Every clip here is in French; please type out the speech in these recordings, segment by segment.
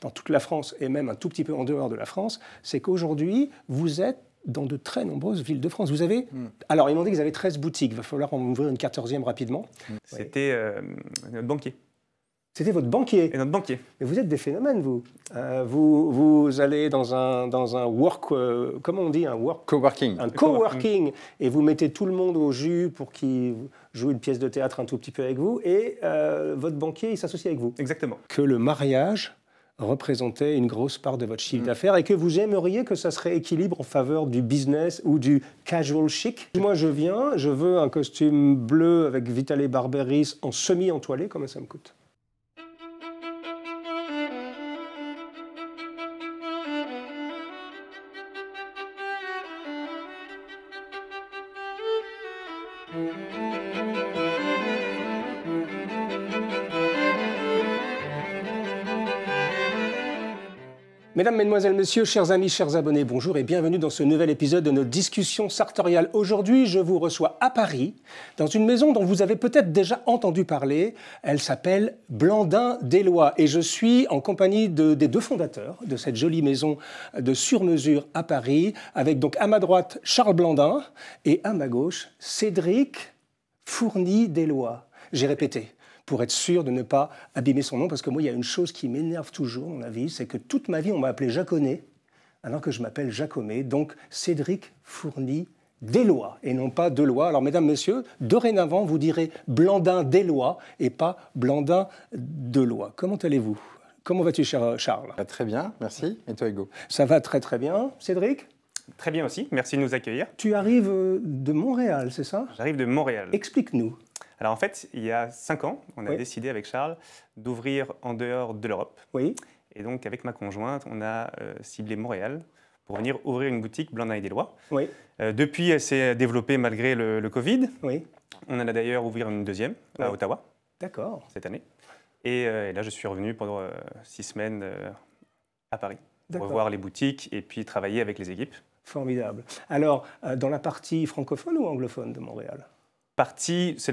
dans toute la France et même un tout petit peu en dehors de la France, c'est qu'aujourd'hui, vous êtes dans de très nombreuses villes de France. Vous avez hmm. Alors, ils m'ont dit qu'ils avaient 13 boutiques. Il va falloir en ouvrir une 14e rapidement. Hmm. C'était euh, notre banquier. C'était votre banquier. Et notre banquier. Mais vous êtes des phénomènes, vous. Euh, vous, vous allez dans un, dans un work, euh, comment on dit, un work coworking. Un coworking. Et vous mettez tout le monde au jus pour qu'il joue une pièce de théâtre un tout petit peu avec vous. Et votre banquier, il s'associe avec vous. Exactement. Que le mariage représenter une grosse part de votre chiffre mm. d'affaires et que vous aimeriez que ça serait équilibre en faveur du business ou du casual chic. Moi, je viens, je veux un costume bleu avec Vitaly Barberis en semi-entoilé, comment ça me coûte Mesdames, Mesdemoiselles, Messieurs, chers amis, chers abonnés, bonjour et bienvenue dans ce nouvel épisode de notre discussion sartoriale. Aujourd'hui, je vous reçois à Paris, dans une maison dont vous avez peut-être déjà entendu parler. Elle s'appelle Blandin Deslois et je suis en compagnie des deux fondateurs de cette jolie maison de surmesure à Paris, avec donc à ma droite Charles Blandin et à ma gauche Cédric Fourny Deslois. J'ai répété pour être sûr de ne pas abîmer son nom. Parce que moi, il y a une chose qui m'énerve toujours dans la vie, c'est que toute ma vie, on m'a appelé Jaconnet, alors que je m'appelle Jacomet. Donc, Cédric fournit des lois et non pas de lois. Alors, mesdames, messieurs, dorénavant, vous direz Blandin des lois et pas Blandin de lois. Comment allez-vous Comment vas-tu, cher Charles bah, Très bien, merci. Et toi, Hugo Ça va très très bien. Cédric Très bien aussi, merci de nous accueillir. Tu arrives euh, de Montréal, c'est ça J'arrive de Montréal. Explique-nous. Alors en fait, il y a cinq ans, on a décidé avec Charles d'ouvrir en dehors de l'Europe. Oui. Et donc avec ma conjointe, on a euh, ciblé Montréal pour venir ouvrir une boutique Blanc des Lois. Oui. Euh, depuis, elle s'est développée malgré le, Covid. Oui. On en a d'ailleurs ouvert une deuxième à Ottawa. D'accord. Cette année. Euh, et, là, je suis revenu pendant six semaines à Paris pour voir les boutiques et puis travailler avec les équipes. Formidable. Alors, dans la partie francophone ou anglophone de Montréal c'est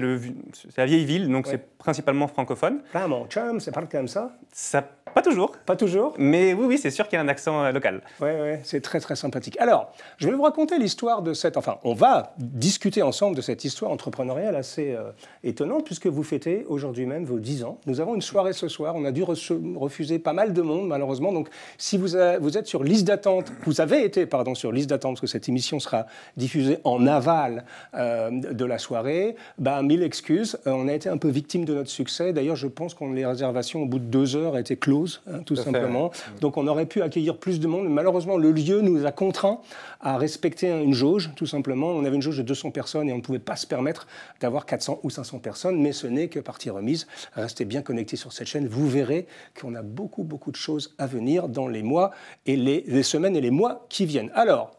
la vieille ville, donc c'est principalement francophone. Vraiment, ah, chum, ça parle comme ça Ça, pas toujours. Pas toujours Mais oui, oui, c'est sûr qu'il y a un accent euh, local. Oui, c'est très, très sympathique. Alors, je vais vous raconter l'histoire de cette... Enfin, on va discuter ensemble de cette histoire entrepreneuriale assez euh, étonnante, puisque vous fêtez aujourd'hui même vos 10 ans. Nous avons une soirée ce soir, on a dû refuser pas mal de monde, malheureusement. Donc, si vous, euh, vous êtes sur liste d'attente, vous avez été, pardon, sur liste d'attente, parce que cette émission sera diffusée en aval de la soirée, bah, mille excuses. Euh, on a été un peu victime de notre succès. D'ailleurs, je pense qu'on les réservations, au bout de deux heures, étaient closes, hein, tout, simplement. Mm. Donc, on aurait pu accueillir plus de monde. Malheureusement, le lieu nous a contraints à respecter une jauge, tout simplement. On avait une jauge de 200 personnes et on ne pouvait pas se permettre d'avoir 400 ou 500 personnes, mais ce n'est que partie remise. Restez bien connectés sur cette chaîne. Vous verrez qu'on a beaucoup, beaucoup de choses à venir dans les mois et les semaines et les mois qui viennent. Alors,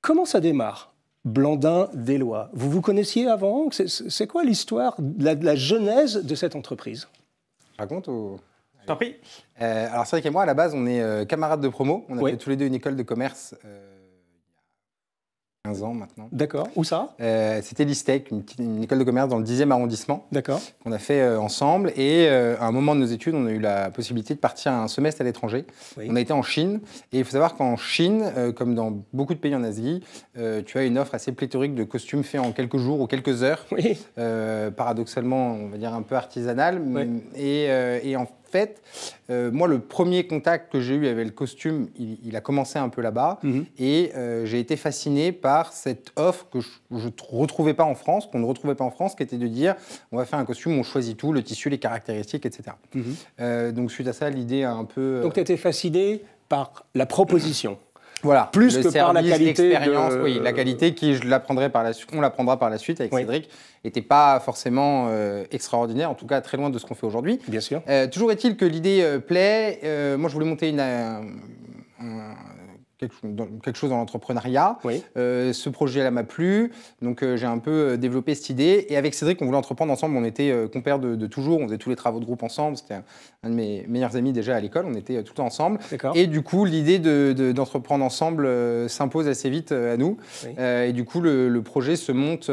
comment ça démarre Blandin Deslois. Vous vous connaissiez avant C'est quoi l'histoire, la, la, genèse de cette entreprise Raconte ou... T'en pris euh, Alors c'est vrai qu'à moi, à la base, on est euh, camarades de promo. On a tous les deux une école de commerce. Euh, 15 ans maintenant. D'accord. Où ça euh, C'était l'ISTEC, une, école de commerce dans le 10e arrondissement. D'accord. Qu'on a fait euh, ensemble. Et euh, à un moment de nos études, on a eu la possibilité de partir un semestre à l'étranger. On a été en Chine. Et il faut savoir qu'en Chine, comme dans beaucoup de pays en Asie, tu as une offre assez pléthorique de costumes faits en quelques jours ou quelques heures. Oui. paradoxalement, on va dire un peu artisanal. Et, et en, fait fait, euh, moi, le premier contact que j'ai eu avec le costume, il, a commencé un peu là-bas. Mhm. Et euh, j'ai été fasciné par cette offre que je ne retrouvais pas en France, qu'on ne retrouvait pas en France, qui était de dire on va faire un costume, on choisit tout, le tissu, les caractéristiques, etc. Mhm. Euh, donc, suite à ça, l'idée a un peu. Donc, tu étais fasciné par la proposition voilà. Plus le que service, par la qualité. la qualité qui, je l'apprendrai par la on l'apprendra par la suite avec Cédric, n'était pas forcément euh, extraordinaire, en tout cas très loin de ce qu'on fait aujourd'hui. Bien sûr. Euh, toujours est-il que l'idée euh, plaît. moi, je voulais monter une, quelque, chose dans l'entrepreneuriat. Euh, ce projet-là m'a plu, donc euh, j'ai un peu euh, développé cette idée. Et avec Cédric, on voulait entreprendre ensemble. On était compères de, toujours, on faisait tous les travaux de groupe ensemble. C'était un, de mes meilleurs amis déjà à l'école. On était tout le temps ensemble. Et du coup, l'idée d'entreprendre ensemble s'impose assez vite à nous. et du coup, le, projet se monte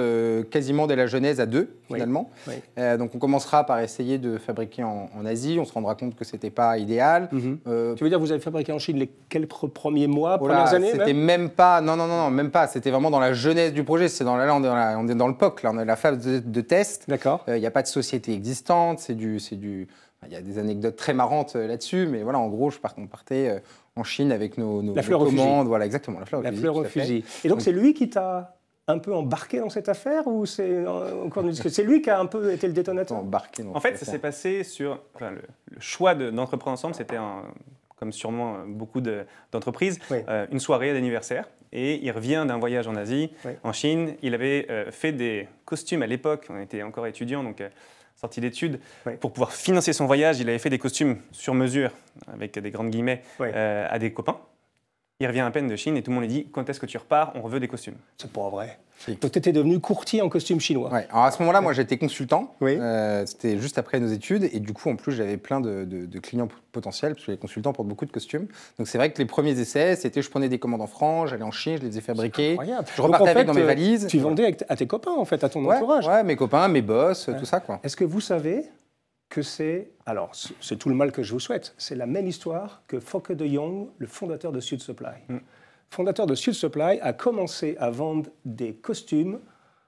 quasiment dès la genèse à deux finalement. donc, on commencera par essayer de fabriquer en, Asie. On se rendra compte que c'était pas idéal. Mm-hmm. tu veux dire, vous avez fabriqué en Chine les quelques premiers mois c'était même, pas, non, non, non, même pas. C'était vraiment dans la jeunesse du projet. C'est dans, là, on est dans, on est dans, le POC, là, on est la phase de, test. D'accord. Euh, il n'y a pas de société existante, c'est du. C'est du il y a des anecdotes très marrantes euh, là-dessus, mais voilà, en gros, je partais on partait euh, en Chine avec nos, nos, commandes. Voilà, exactement, la fleur la Fleur Et donc, c'est lui qui t'a un peu embarqué dans cette affaire ou c'est encore c'est lui qui a un peu été le détonateur embarqué en fait ça s'est passé sur enfin, le, choix d'entreprendre ensemble c'était un, comme sûrement euh, beaucoup d'entreprises, euh, une soirée d'anniversaire. Et il revient d'un voyage en Asie, en Chine. Il avait euh, fait des costumes à l'époque, on était encore étudiant, donc sorti d'études. Pour pouvoir financer son voyage, il avait fait des costumes sur mesure, avec des grandes guillemets, à des copains. Il revient à peine de Chine et tout le monde lui dit quand est-ce que tu repars On veut des costumes. C'est pas vrai. Donc tu étais devenu courtier en costume chinois. Ouais. Alors à ce moment-là, moi j'étais consultant. Oui. Euh, c'était juste après nos études et du coup en plus j'avais plein de, clients potentiels parce que les consultants portent beaucoup de costumes. Donc c'est vrai que les premiers essais, c'était je prenais des commandes en France, j'allais en Chine, je les ai fabriquer. Je repartais avec dans mes euh, valises. Tu vendais à tes copains en fait, à ton entourage. Ouais, mes copains, mes boss, tout ça quoi. Est-ce que vous savez c'est, alors c'est tout le mal que je vous souhaite, c'est la même histoire que Fokke de Jong, le fondateur de Sud Supply. Mm. Fondateur de Sud Supply a commencé à vendre des costumes,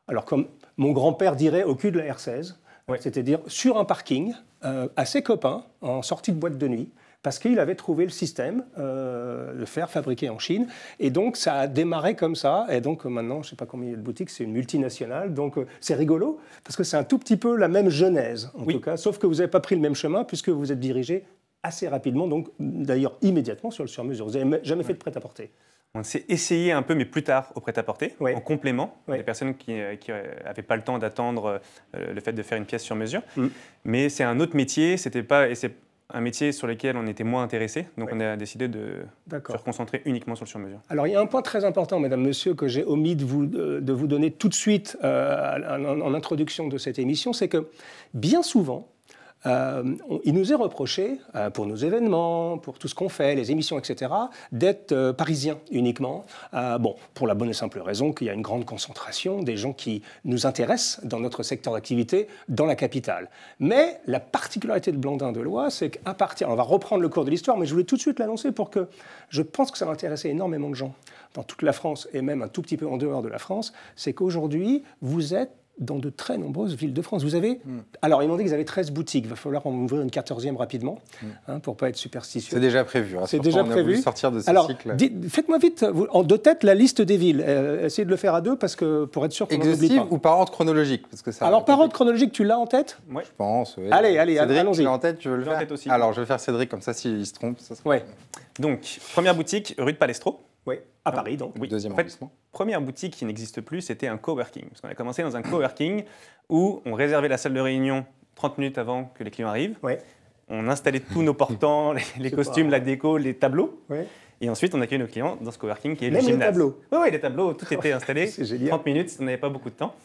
alors comme mon grand-père dirait, au cul de la R16, c'est-à-dire sur un parking, euh, à ses copains, en sortie de boîte de nuit parce qu'il avait trouvé le système, le euh, fer fabriqué en Chine. Et donc, ça a démarré comme ça. Et donc, euh, maintenant, je ne sais pas combien il y a de boutiques, c'est une multinationale. Donc, euh, c'est rigolo, parce que c'est un tout petit peu la même genèse, en tout cas. Sauf que vous n'avez pas pris le même chemin, puisque vous êtes dirigé assez rapidement, donc d'ailleurs immédiatement sur le sur-mesure. Vous n'avez jamais fait de prêt-à-porter. On s'est essayé un peu, mais plus tard, au prêt-à-porter, en complément, des personnes qui n'avaient pas le temps d'attendre le fait de faire une pièce sur mesure. Mm. Mais c'est un autre métier, c'était pas, et c'est un métier sur lequel on était moins intéressé, donc on a décidé de se concentrer uniquement sur le sur-mesure. Alors il y a un point très important, mesdames, messieurs, que j'ai omis de vous, de vous donner tout de suite euh, en, introduction de cette émission, c'est que bien souvent, euh, il nous est reproché, euh, pour nos événements, pour tout ce qu'on fait, les émissions, etc., d'être euh, parisiens uniquement. bon, pour la bonne et simple raison qu'il y a une grande concentration des gens qui nous intéressent dans notre secteur d'activité dans la capitale. Mais la particularité de Blandin de Loi, c'est qu'à partir, on va reprendre le cours de l'histoire, mais je voulais tout de suite l'annoncer pour que je pense que ça va intéresser énormément de gens dans toute la France et même un tout petit peu en dehors de la France, c'est qu'aujourd'hui, vous êtes dans de très nombreuses villes de France. Vous avez, hmm. alors ils m'ont dit qu'ils avaient 13 boutiques, il va falloir en ouvrir une 14e rapidement, pour hmm. hein, pour pas être superstitieux. C'est déjà prévu, hein. c'est déjà prévu. sortir de ce alors, Faites-moi vite, en deux têtes, la liste des villes. Euh, essayez de le faire à deux, parce que pour être sûr qu'on n'oublie pas. ou par ordre chronologique parce que ça Alors par ordre chronologique, tu l'as en tête Oui. Je pense, Allez, allez, allons-y. tu l'as en tête, tu veux le faire en aussi. Alors je vais faire Cédric, comme ça s'il se trompe. Oui. ouais. Donc, première boutique, rue de Palestro. Oui, à Paris donc. Oui. Deuxième en Première boutique qui n'existe plus, c'était un coworking. Parce qu'on a commencé dans un coworking où on réservait la salle de réunion 30 minutes avant que les clients arrivent. On installait tous nos portants, les, costumes, la déco, les tableaux. Et ensuite, on accueillait nos clients dans ce coworking qui est le gymnase. les tableaux. Oui, les tableaux, tout était installé. 30 minutes, on n'avait pas beaucoup de temps.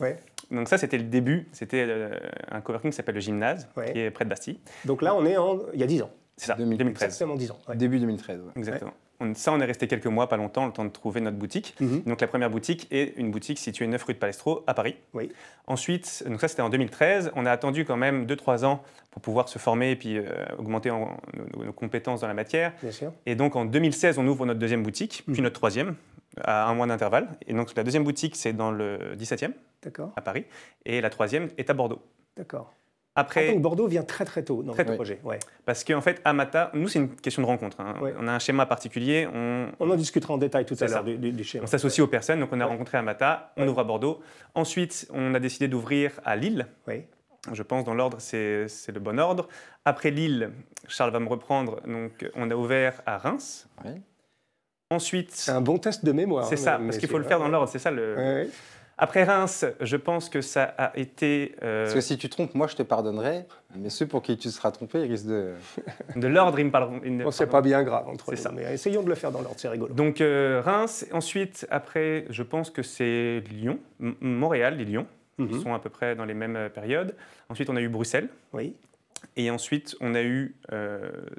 Donc ça, c'était le début. C'était euh, un coworking qui s'appelle le gymnase, qui est près de Bastille. Donc là, on est il y a 10 ans. C'est ça, 2013. Exactement 10 ans. Début 2013. Exactement ça, on est resté quelques mois, pas longtemps, le temps de trouver notre boutique. Mhm. Donc la première boutique est une boutique située 9 rue de Palestro à Paris. Oui. Ensuite, donc ça c'était en 2013, on a attendu quand même 2-3 ans pour pouvoir se former et puis euh, augmenter nos, compétences dans la matière. Bien sûr. Et donc en 2016, on ouvre notre deuxième boutique, mhm. puis notre troisième, à un mois d'intervalle. Et donc la deuxième boutique, c'est dans le 17e, à Paris, et la troisième est à Bordeaux. D'accord. Après, Bordeaux vient très très tôt dans très projet. Parce qu'en fait, Amata, nous c'est une question de rencontre. Hein. On a un schéma particulier. On, en discutera en détail tout à l'heure du, schéma. On s'associe aux personnes, donc on a rencontré Amata, on ouvre à Bordeaux. Ensuite, on a décidé d'ouvrir à Lille. Je pense dans l'ordre, c'est le bon ordre. Après Lille, Charles va me reprendre, donc on a ouvert à Reims. Ensuite. C'est un bon test de mémoire. C'est hein, ça, parce qu'il faut le faire dans l'ordre, c'est ça le. Après Reims, je pense que ça a été. Euh, Parce que si tu trompes, moi je te pardonnerai, mais ceux pour qui tu seras trompé ils risquent de. de l'ordre, ils me parleront. c'est pas bien grave entre C'est Ça. Mais essayons de le faire dans l'ordre, c'est rigolo. Donc euh, Reims, ensuite, après, je pense que c'est Lyon, Montréal et Lyon, qui mhm. sont à peu près dans les mêmes euh, périodes. Ensuite, on a eu Bruxelles. Oui. Et ensuite, on a eu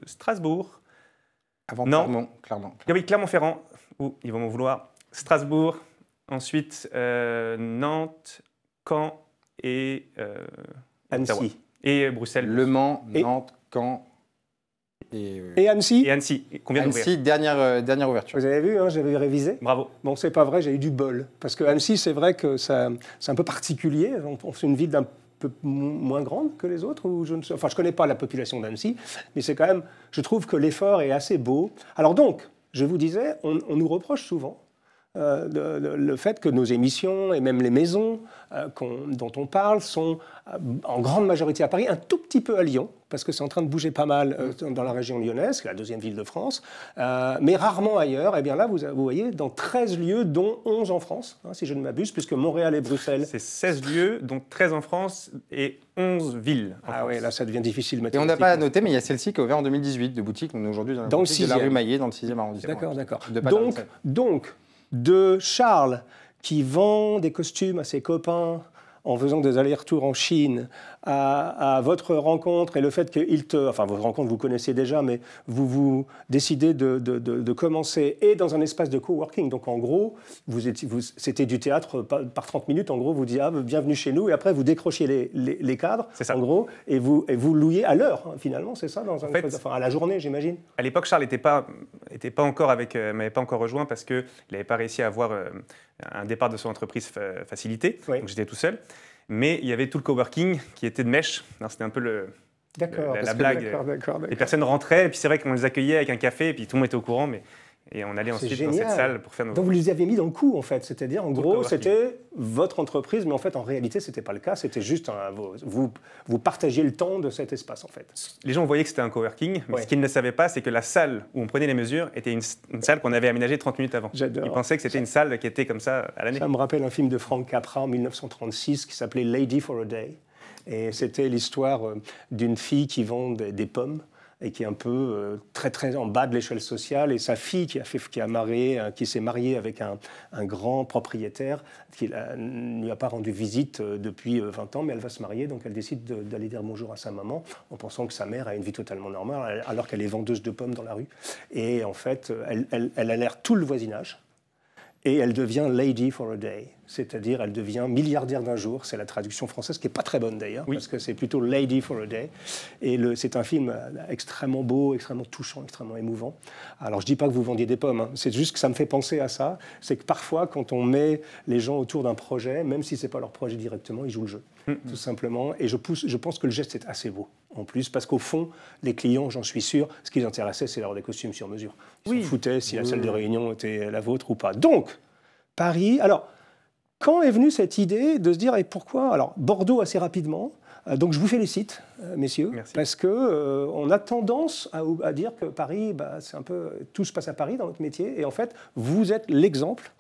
Strasbourg. Avant non. Clermont, Clermont. Ah oui, Clermont-Ferrand, où ils vont m'en vouloir. Strasbourg, Ensuite, euh, Nantes, Caen et euh, Annecy. Et Bruxelles. Le Mans, Nantes, Caen et, euh, et, Annecy Et Annecy, Combien Annecy, dernière, dernière ouverture. Vous avez vu, hein, j'avais révisé. Bravo. Bon, c'est pas vrai, j'ai eu du bol. Parce que Annecy, c'est vrai que ça, c'est un peu particulier. C'est une ville d'un peu moins grande que les autres. Ou je ne Enfin, je connais pas la population d'Annecy, mais c'est quand même. Je trouve que l'effort est assez beau. Alors donc, je vous disais, on nous reproche souvent euh, le fait que nos émissions et même les maisons euh, dont on parle sont euh, en grande majorité à Paris, un tout petit peu à Lyon, parce que c'est en train de bouger pas mal mm. dans la région lyonnaise, la deuxième ville de France, mais rarement ailleurs. Et eh bien là, vous, voyez, dans 13 lieux, dont 11 en France, hein, si je ne m'abuse, puisque Montréal et Bruxelles. C'est 16 lieux, dont 13 en France et 11 villes. ah oui, là, ça devient difficile Et on n'a pas à noté, mais il y a celle-ci qui est ouverte en 2018 de boutique, on aujourd'hui dans, la, la rue Maillet, dans le 6e arrondissement. D'accord, d'accord. Donc, donc, de Charles qui vend des costumes à ses copains en faisant des allers-retours en Chine, à, votre rencontre et le fait qu'il te... Enfin, votre rencontre, vous connaissez déjà, mais vous vous décidez de, commencer et dans un espace de coworking. Donc, en gros, vous, c'était du théâtre par, 30 minutes. En gros, vous dites, ah, bienvenue chez nous. Et après, vous décrochez les, les, les cadres, ça. en gros, et vous, vous louiez à l'heure, hein, finalement, c'est ça dans un enfin, À la journée, j'imagine. À l'époque, Charles n'était pas, encore avec... Euh, m'avait pas encore rejoint parce qu'il n'avait pas réussi à avoir euh, un départ de son entreprise facilité. Donc, j'étais tout seul. Mais il y avait tout le coworking qui était de mèche. C'était un peu le, la, blague. Les personnes rentraient, et puis c'est vrai qu'on les accueillait avec un café, et puis tout le monde était au courant, mais et on allait ensuite dans cette salle pour faire nos. Donc vous les avez mis dans le coup, en fait. C'est-à-dire, en gros, c'était votre entreprise, mais en fait, en réalité, ce n'était pas le cas. C'était juste un, vous, vous partagez le temps de cet espace, en fait. Les gens voyaient que c'était un coworking, mais ce qu'ils ne savaient pas, c'est que la salle où on prenait les mesures était une, salle qu'on avait aménagée 30 minutes avant. J'adore. Ils pensaient que c'était une salle qui était comme ça à l'année. Ça me rappelle un film de Frank Capra en 1936 qui s'appelait Lady for a Day. Et c'était l'histoire euh, d'une fille qui vend des pommes et qui est un peu euh, très très en bas de l'échelle sociale, et sa fille qui a fait, qui a marié, euh, qui s'est mariée avec un, un, grand propriétaire qui ne lui a pas rendu visite euh, depuis 20 ans, mais elle va se marier, donc elle décide d'aller dire bonjour à sa maman en pensant que sa mère a une vie totalement normale, alors qu'elle est vendeuse de pommes dans la rue, et en fait elle, elle a l'air tout le voisinage, et elle devient lady for a day c'est-à-dire elle devient milliardaire d'un jour. C'est la traduction française qui n'est pas très bonne d'ailleurs, parce que c'est plutôt Lady for a Day. Et c'est un film euh, extrêmement beau, extrêmement touchant, extrêmement émouvant. Alors je dis pas que vous vendiez des pommes, hein. c'est juste que ça me fait penser à ça. C'est que parfois, quand on met les gens autour d'un projet, même si c'est pas leur projet directement, ils jouent le jeu, hmm. tout simplement. Et je, pousse, je pense que le geste est assez beau en plus, parce qu'au fond, les clients, j'en suis sûr, ce qui les intéressait, c'est leur des costumes sur mesure. Ils se foutaient si la salle de réunion était la vôtre ou pas. Donc, Paris. Alors, quand est venue cette idée de se dire, et pourquoi Alors, Bordeaux assez rapidement, euh, donc je vous félicite, euh, messieurs, parce que euh, on a tendance à, à dire que Paris, bah, c'est un peu tout se passe à Paris dans notre métier, et en fait vous êtes l'exemple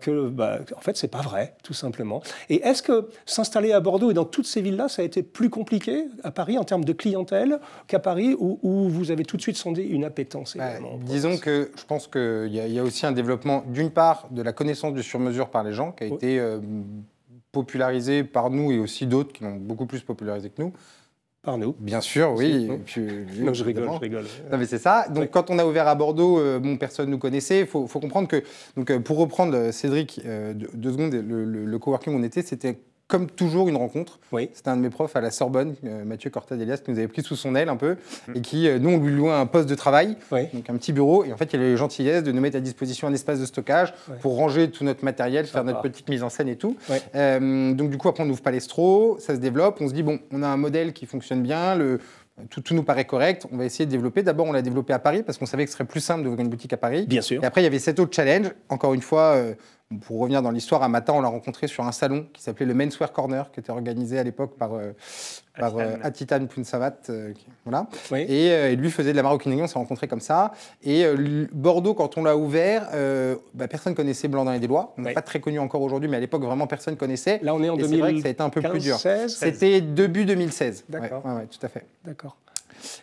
que, bah, en fait, c'est pas vrai, tout simplement. Et est-ce que s'installer à Bordeaux et dans toutes ces villes-là, ça a été plus compliqué à Paris en termes de clientèle qu'à Paris, où, vous avez tout de suite sondé une appétence bah, Disons que je pense qu'il y, a aussi un développement d'une part de la connaissance du sur-mesure par les gens qui a été popularisé par nous et aussi d'autres qui l'ont beaucoup plus popularisé que nous. Par nous. Bien sûr, oui. non, je rigole, je rigole. Non, mais c'est ça. Donc, quand on a ouvert à Bordeaux, euh, bon, personne ne nous connaissait. Il faut, comprendre que, donc, euh, pour reprendre euh, Cédric, deux, secondes, le, le coworking où on était, c'était comme toujours, une rencontre. Oui. C'était un de mes profs à la Sorbonne, euh, Mathieu Cortadelias, qui nous avait pris sous son aile un peu, hum. et qui, euh, nous, on lui louait un poste de travail, donc un petit bureau, et en fait, il a eu la gentillesse de nous mettre à disposition un espace de stockage pour ranger tout notre matériel, faire notre petite mise en scène et tout. Euh, donc, du coup, après, on ouvre Palestro, ça se développe, on se dit, bon, on a un modèle qui fonctionne bien, le, tout, nous paraît correct, on va essayer de développer. D'abord, on l'a développé à Paris parce qu'on savait que ce serait plus simple de d'ouvrir une boutique à Paris. Bien sûr. Et après, il y avait cet autre challenge, encore une fois, pour revenir dans l'histoire, à Matin, on l'a rencontré sur un salon qui s'appelait le Menswear Corner, qui était organisé à l'époque par, euh, par euh, Atitan Punsavat. Euh, voilà. Et, lui faisait de la maroquinerie, on s'est rencontrés comme ça. Et Bordeaux, quand on l'a ouvert, bah, personne connaissait Blandin et Deslois. On n'est pas très connu encore aujourd'hui, mais à l'époque, vraiment personne connaissait. Là, on est en 2016. ça a été un peu plus dur. C'était début 2016. D'accord. tout à fait. D'accord.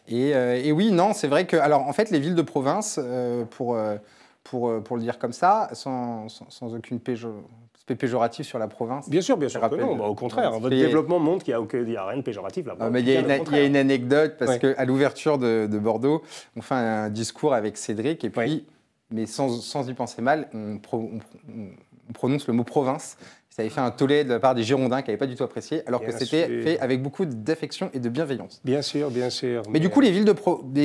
Et, et, oui, non, c'est vrai que. Alors, en fait, les villes de province, pour euh, pour, le dire comme ça, sans, aucune péjo, péjoratif sur la province. Bien sûr, bien sûr. non. Bah, au euh, contraire, votre développement montre qu'il n'y a, a rien de péjoratif là-bas. Il y, a une anecdote, parce que, qu'à l'ouverture de, Bordeaux, on fait un discours avec Cédric, et puis, mais sans, y penser mal, on, prononce le mot province. Ça avait fait un tollé de la part des Girondins qui n'avaient pas du tout apprécié, alors que c'était fait avec beaucoup d'affection et de bienveillance. Bien sûr, bien sûr. Mais, du coup, les villes de,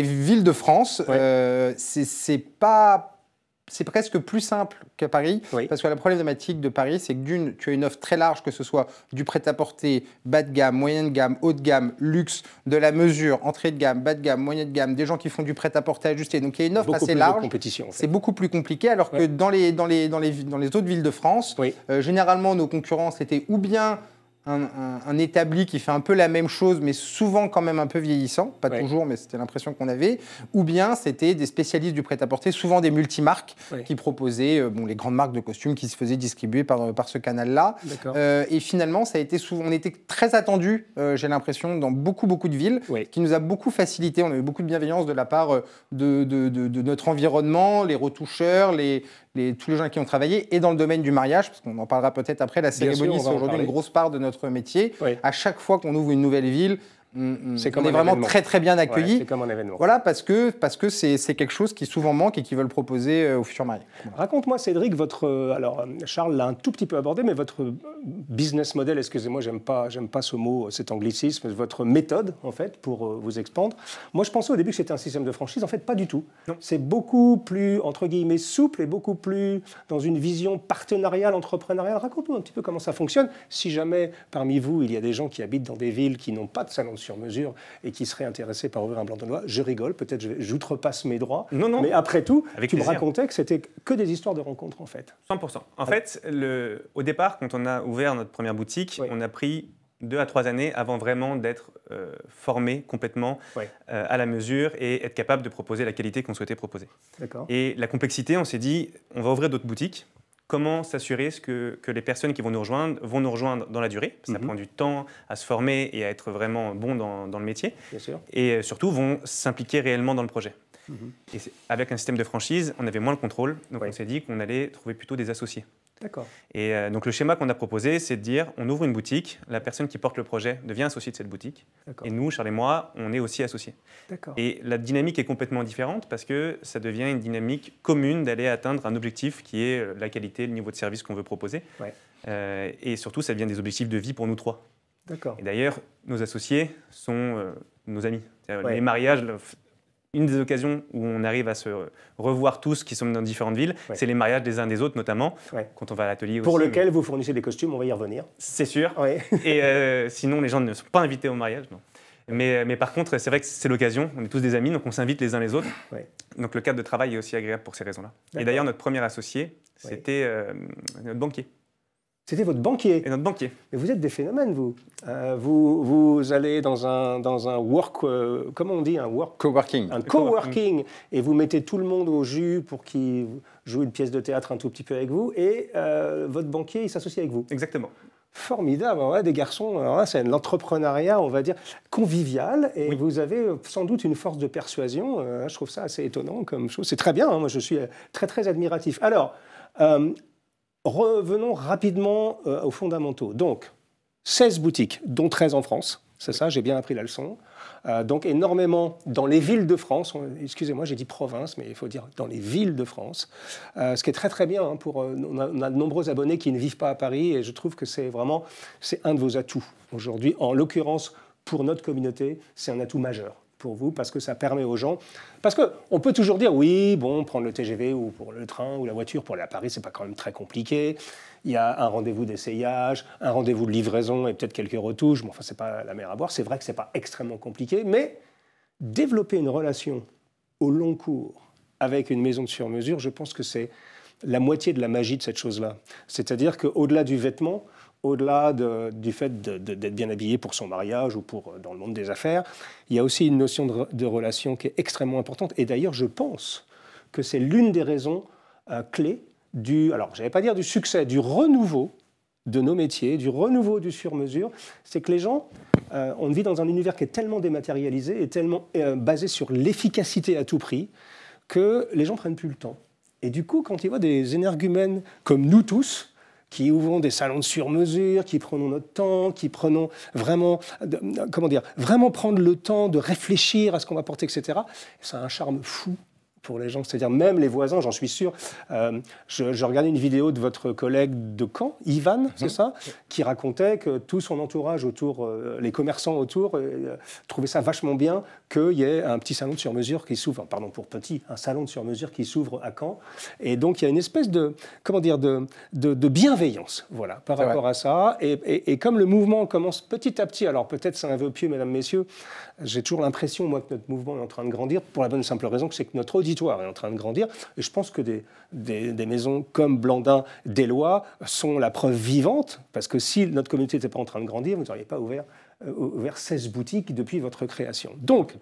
villes de France, euh, c'est pas c'est presque plus simple qu'à Paris, parce que la problématique de Paris, c'est que d'une, tu as une offre très large, que ce soit du prêt-à-porter, bas de gamme, moyenne gamme, haut de gamme, luxe, de la mesure, entrée de gamme, bas de gamme, moyenne de gamme, des gens qui font du prêt-à-porter ajusté. Donc il y a une offre assez large. C'est beaucoup plus compliqué, alors que dans les, dans, les, dans, les, dans les autres villes de France, euh, généralement nos concurrents, étaient ou bien un, établi qui fait un peu la même chose, mais souvent quand même un peu vieillissant, pas toujours, mais c'était l'impression qu'on avait, ou bien c'était des spécialistes du prêt-à-porter, souvent des multimarques, qui proposaient euh, bon, les grandes marques de costumes qui se faisaient distribuer par, euh, par ce canal-là. Euh, et finalement, ça a été souvent, on était très attendu, j'ai l'impression, dans beaucoup, beaucoup de villes, qui nous a beaucoup facilité. On a eu beaucoup de bienveillance de la part de notre environnement, les retoucheurs, les, les, tous les gens qui ont travaillé, et dans le domaine du mariage, parce qu'on en parlera peut-être après, la cérémonie, c'est aujourd'hui une grosse part de notre métier. À chaque fois qu'on ouvre une nouvelle ville, Mm, mm. C'est comme on est vraiment très très bien accueilli. c'est comme un événement. Voilà, parce que parce que c'est, quelque chose qui souvent manque et qu'ils veulent proposer euh, au futur mari. Raconte-moi, Cédric, votre euh, alors euh, Charles l'a un tout petit peu abordé, mais votre business model, excusez-moi, j'aime pas pas ce mot, cet anglicisme, votre méthode en fait pour vous expandre. Moi, je pensais au début que c'était un système de franchise, en fait, pas du tout. C'est beaucoup plus entre guillemets souple et beaucoup plus dans une vision partenariale, entrepreneuriale. raconte moi un petit peu comment ça fonctionne. Si jamais parmi vous il y a des gens qui habitent dans des villes qui n'ont pas de salon sur mesure et qui serait intéressé par ouvrir un blanc de noix. Je rigole, peut-être j'outrepasse mes droits. Non, non. Mais après tout, tu me racontais que c'était que des histoires de rencontres en fait. 100%. En fait, le, au départ, quand on a ouvert notre première boutique, on a pris deux à trois années avant vraiment d'être euh, formé complètement euh, à la mesure et être capable de proposer la qualité qu'on souhaitait proposer. Et la complexité, on s'est dit, on va ouvrir d'autres boutiques, comment s'assurer que, les personnes qui vont nous rejoindre vont nous rejoindre dans la durée. Ça mhm. prend du temps à se former et à être vraiment bon dans, le métier. Et euh, surtout, vont s'impliquer réellement dans le projet. Mhm. avec un système de franchise, on avait moins le contrôle. Donc on s'est dit qu'on allait trouver plutôt des associés. D'accord. Et euh, donc le schéma qu'on a proposé, c'est de dire on ouvre une boutique, la personne qui porte le projet devient associée de cette boutique. Et nous, Charles et moi, on est aussi associés. D'accord. Et la dynamique est complètement différente parce que ça devient une dynamique commune d'aller atteindre un objectif qui est euh, la qualité, le niveau de service qu'on veut proposer. Ouais. Euh, et surtout, ça devient des objectifs de vie pour nous trois. D'accord. Et d'ailleurs, nos associés sont nos amis. Les mariages, une des occasions où on arrive à se revoir tous qui sommes dans différentes villes, c'est les mariages des uns des autres notamment, quand on va à l'atelier. Pour lequel vous fournissez des costumes, on va y revenir. C'est sûr. Et euh, sinon, les gens ne sont pas invités au mariage. Euh, mais, par contre, c'est vrai que c'est l'occasion, on est tous des amis, donc on s'invite les uns les autres. Donc le cadre de travail est aussi agréable pour ces raisons-là. Et d'ailleurs, notre premier associé, c'était euh, notre banquier. C'était votre banquier. Et notre banquier. Mais vous êtes des phénomènes, vous. Euh, vous, vous allez dans un, dans un work, euh, comment on dit, un work Coworking. Un coworking. et vous mettez tout le monde au jus pour qu'il joue une pièce de théâtre un tout petit peu avec vous. Et euh, votre banquier, il s'associe avec vous. Exactement. Formidable, des garçons, c'est l'entrepreneuriat, on va dire, convivial, et vous avez sans doute une force de persuasion, je trouve ça assez étonnant comme chose, c'est très bien, hein. moi je suis très très admiratif. Alors, Revenons rapidement euh, aux fondamentaux. Donc, 16 boutiques, dont 13 en France. C'est ça, j'ai bien appris la leçon. Euh, donc énormément dans les villes de France, excusez-moi j'ai dit province, mais il faut dire dans les villes de France, euh, ce qui est très très bien, hein, pour, on, a, de nombreux abonnés qui ne vivent pas à Paris, et je trouve que c'est vraiment c'est un de vos atouts aujourd'hui, en l'occurrence pour notre communauté, c'est un atout majeur vous parce que ça permet aux gens. Parce que on peut toujours dire oui, bon, prendre le TGV ou pour le train ou la voiture pour aller à Paris, c'est pas quand même très compliqué. Il y a un rendez-vous d'essayage, un rendez-vous de livraison et peut-être quelques retouches. mais enfin, c'est pas la mer à boire. C'est vrai que c'est pas extrêmement compliqué, mais développer une relation au long cours avec une maison de sur-mesure, je pense que c'est la moitié de la magie de cette chose-là. C'est-à-dire qu'au-delà du vêtement, au-delà du fait d'être bien habillé pour son mariage ou pour euh, dans le monde des affaires, il y a aussi une notion de, relation qui est extrêmement importante. Et d'ailleurs, je pense que c'est l'une des raisons euh, clés du, alors pas dire du succès, du renouveau de nos métiers, du renouveau du sur-mesure, c'est que les gens, euh, on vit dans un univers qui est tellement dématérialisé et tellement basé sur l'efficacité à tout prix que les gens prennent plus le temps. Et du coup, quand ils voient des énergumènes comme nous tous, qui ouvrons des salons de sur mesure, qui prenons notre temps, qui prenons vraiment, comment dire, vraiment prendre le temps de réfléchir à ce qu'on va porter, etc. Ça a un charme fou pour les gens, c'est-à-dire même les voisins, j'en suis sûr. Euh, je, regardais une vidéo de votre collègue de Caen, Ivan, mm-hmm. c'est ça, qui racontait que tout son entourage autour, euh, les commerçants autour, euh, trouvaient ça vachement bien qu'il y ait un petit salon de sur-mesure qui s'ouvre, pardon pour petit, un salon de sur-mesure qui s'ouvre à Caen. Et donc il y a une espèce de, comment dire, de, de, bienveillance voilà, par rapport à ça. Et, comme le mouvement commence petit à petit, alors peut-être c'est un vœu pieux, mesdames, messieurs, j'ai toujours l'impression, moi, que notre mouvement est en train de grandir, pour la bonne et simple raison que c'est que notre auditoire est en train de grandir. Et je pense que des, des, des maisons comme Blandin, Deslois, sont la preuve vivante, parce que si notre communauté n'était pas en train de grandir, vous n'auriez pas ouvert euh, vers 16 boutiques depuis votre création. Donc,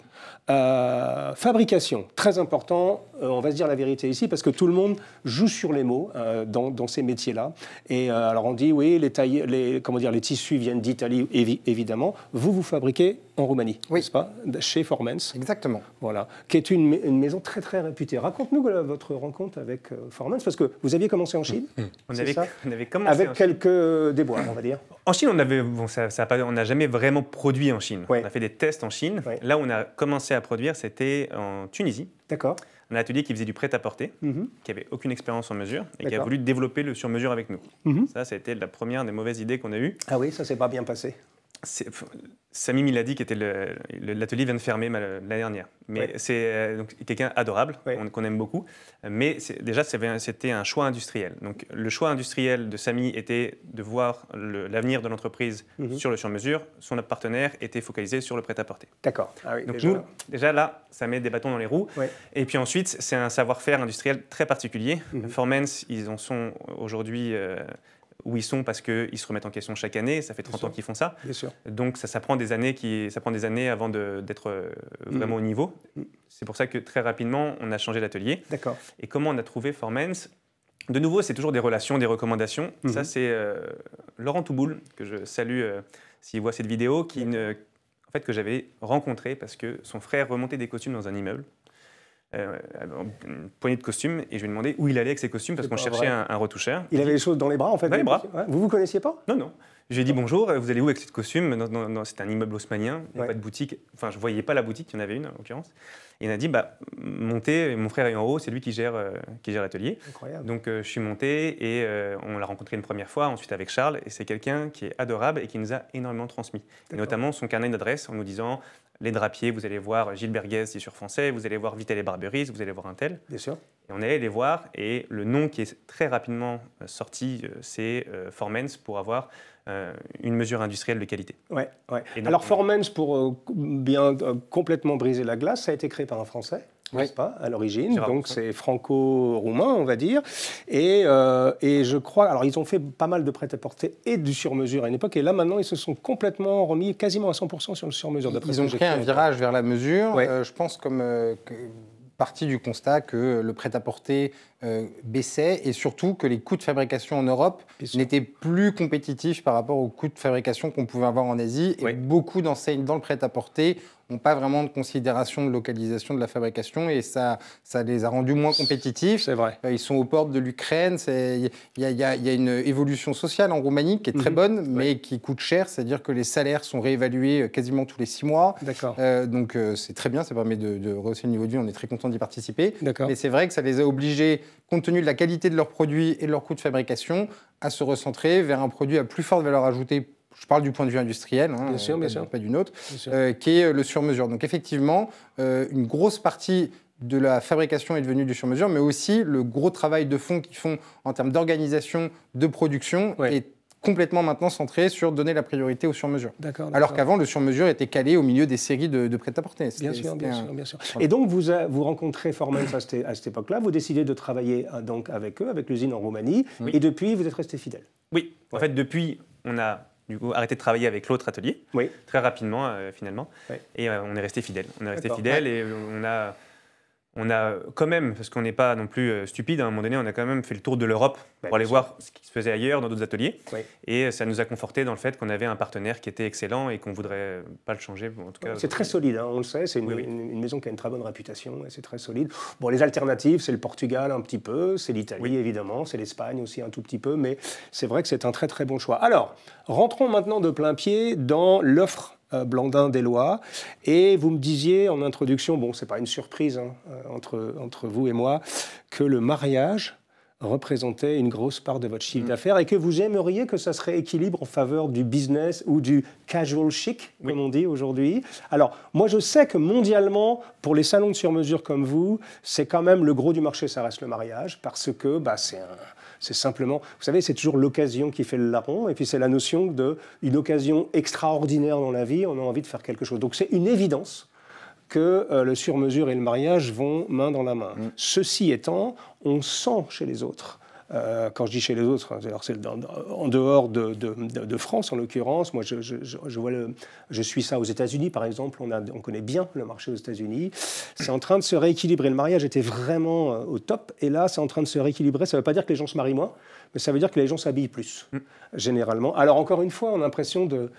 euh, fabrication, très important, euh, on va se dire la vérité ici, parce que tout le monde joue sur les mots dans, ces métiers-là. Et alors on dit, oui, les, les, comment dire, les tissus viennent d'Italie, évidemment. Vous, vous fabriquez en Roumanie, n'est-ce pas Chez Formens. Exactement. Voilà, qui est une, maison très très réputée. Raconte-nous votre rencontre avec euh, Formens, parce que vous aviez commencé en Chine. Mm, mm. On, avait, on, avait, commencé. Avec quelques déboires, on va dire. En Chine, on n'a bon, n'a jamais vraiment produit en Chine. On a fait des tests en Chine. Là où on a commencé à produire, c'était en Tunisie. D'accord un atelier qui faisait du prêt-à-porter, mm-hmm. qui n'avait aucune expérience en mesure et qui a voulu développer le sur-mesure avec nous. Mm-hmm. Ça, ça a été la première des mauvaises idées qu'on a eues. Ah oui, ça s'est pas bien passé. Samy Miladi, qui était l'atelier, vient de fermer l'année dernière. Mais c'est euh, quelqu'un adorable, qu'on aime beaucoup. Mais déjà, c'était un choix industriel. Donc, le choix industriel de Samy était de voir l'avenir de l'entreprise mhm. sur le sur-mesure. Son partenaire était focalisé sur le prêt-à-porter. D'accord. Ah donc, déjà. là, ça met des bâtons dans les roues. Et puis ensuite, c'est un savoir-faire industriel très particulier. Mhm. Formance, ils en sont aujourd'hui. Euh, où ils sont parce qu'ils se remettent en question chaque année. Ça fait 30 ans qu'ils font ça. Donc ça, prend des années ça prend des années avant d'être euh, mm. vraiment au niveau. Mm. C'est pour ça que très rapidement, on a changé l'atelier. D'accord. Et comment on a trouvé Formens de nouveau, c'est toujours des relations, des recommandations. Mm-hmm. Ça, c'est euh, Laurent Touboul, que je salue euh, s'il voit cette vidéo, qui en fait, que j'avais rencontré parce que son frère remontait des costumes dans un immeuble une euh, poignée de costumes et je lui ai demandé où il allait avec ses costumes parce qu'on cherchait un, retoucheur. Il avait les choses dans les bras en fait Dans les bras. Vous vous connaissiez pas Non, non. J'ai dit bonjour, vous allez où avec ces costumes C'est un immeuble haussmanien, il n'y a pas de boutique. Enfin, je ne voyais pas la boutique, il y en avait une en l'occurrence. Et il m'a dit bah, montez, mon frère est en haut, c'est lui qui gère, euh, qui gère l'atelier. Donc euh, je suis monté et on l'a rencontré une première fois, ensuite avec Charles. Et c'est quelqu'un qui est adorable et qui nous a énormément transmis. notamment son carnet d'adresse en nous disant les drapiers, vous allez voir Gilbert c'est sur français, vous allez voir et Barberis, vous allez voir un tel. Bien sûr. Et on allait les voir, et le nom qui est très rapidement euh, sorti, euh, c'est euh, Formens, pour avoir une mesure industrielle de qualité. Ouais, ouais. Alors Formens, pour bien complètement briser la glace, ça a été créé par un Français nest pas, à l'origine. Donc c'est franco-roumain, on va dire. Et, euh, et, je crois, alors ils ont fait pas mal de prêt-à-porter et du sur-mesure à une époque. Et là maintenant, ils se sont complètement remis quasiment à 100% sur le sur-mesure. Ils ont pris un virage vers la mesure. Euh, je pense comme euh, partie du constat que le prêt-à-porter baissait et surtout que les coûts de fabrication en Europe n'étaient plus compétitifs par rapport aux coûts de fabrication qu'on pouvait avoir en Asie. Et beaucoup d'enseignes dans le prêt-à-porter pas vraiment de considération de localisation de la fabrication et ça, ça les a rendus moins compétitifs. C'est vrai. Euh, ils sont aux portes de l'Ukraine. Il y, a une évolution sociale en Roumanie qui est très mhm. bonne, mais qui coûte cher. C'est-à-dire que les salaires sont réévalués euh, quasiment tous les six mois. D'accord. Euh, donc c'est très bien, ça permet de, rehausser le niveau de vie. On est très content d'y participer. D'accord. Mais c'est vrai que ça les a obligés, compte tenu de la qualité de leurs produits et de leur coûts de fabrication, à se recentrer vers un produit à plus forte valeur ajoutée je parle du point de vue industriel, hein, pas, du d'une autre, euh, qui est euh, le sur-mesure. Donc effectivement, euh, une grosse partie de la fabrication est devenue du sur-mesure, mais aussi le gros travail de fond qu'ils font en termes d'organisation, de production est complètement maintenant centré sur donner la priorité au sur-mesure. Alors qu'avant, le sur-mesure était calé au milieu des séries de, de prêt-à-porter. Bien sûr, bien, sûr, bien sûr. Et donc, vous, vous rencontrez Formans à, cette, époque-là, vous décidez de travailler donc avec eux, avec l'usine en Roumanie, et depuis, vous êtes resté fidèle. Oui, en fait, depuis, on a du coup arrêté de travailler avec l'autre atelier oui. très rapidement euh, finalement. Et euh, on est resté fidèle. On est resté fidèle et on a on a quand même, parce qu'on n'est pas non plus euh, stupide, hein, à un moment donné, on a quand même fait le tour de l'Europe bah, pour aller voir ce qui se faisait ailleurs dans d'autres ateliers. Et euh, ça nous a conforté dans le fait qu'on avait un partenaire qui était excellent et qu'on ne voudrait pas le changer. en tout cas, c'est très euh, solide, hein, on le sait. C'est une, maison qui a une très bonne réputation. C'est très solide. Bon, les alternatives, c'est le Portugal un petit peu, c'est l'Italie oui. évidemment, c'est l'Espagne aussi un tout petit peu, mais c'est vrai que c'est un très très bon choix. Alors, rentrons maintenant de plein pied dans l'offre euh, Blandin des lois. Et vous me disiez en introduction, bon, c'est pas une surprise hein, euh, entre, entre vous et moi, que le mariage représentait une grosse part de votre chiffre mm. d'affaires et que vous aimeriez que ça serait équilibre en faveur du business ou du casual chic, comme on dit aujourd'hui. Alors, moi, je sais que mondialement, pour les salons de sur-mesure comme vous, c'est quand même le gros du marché, ça reste le mariage, parce que bah, c'est c'est simplement, vous savez, c'est toujours l'occasion qui fait le larron, et puis c'est la notion d'une occasion extraordinaire dans la vie, on a envie de faire quelque chose. Donc c'est une évidence que euh, le surmesure et le mariage vont main dans la main. Mm. Ceci étant, on sent chez les autres euh, quand je dis chez les autres, alors hein, c'est en dehors de, France en l'occurrence. Moi, je, vois le, je suis ça aux États-Unis, par exemple. On, on, connaît bien le marché aux États-Unis. C'est en train de se rééquilibrer. Le mariage était vraiment euh, au top, et là, c'est en train de se rééquilibrer. Ça ne veut pas dire que les gens se marient moins, mais ça veut dire que les gens s'habillent plus, mm. généralement. Alors encore une fois, on a l'impression de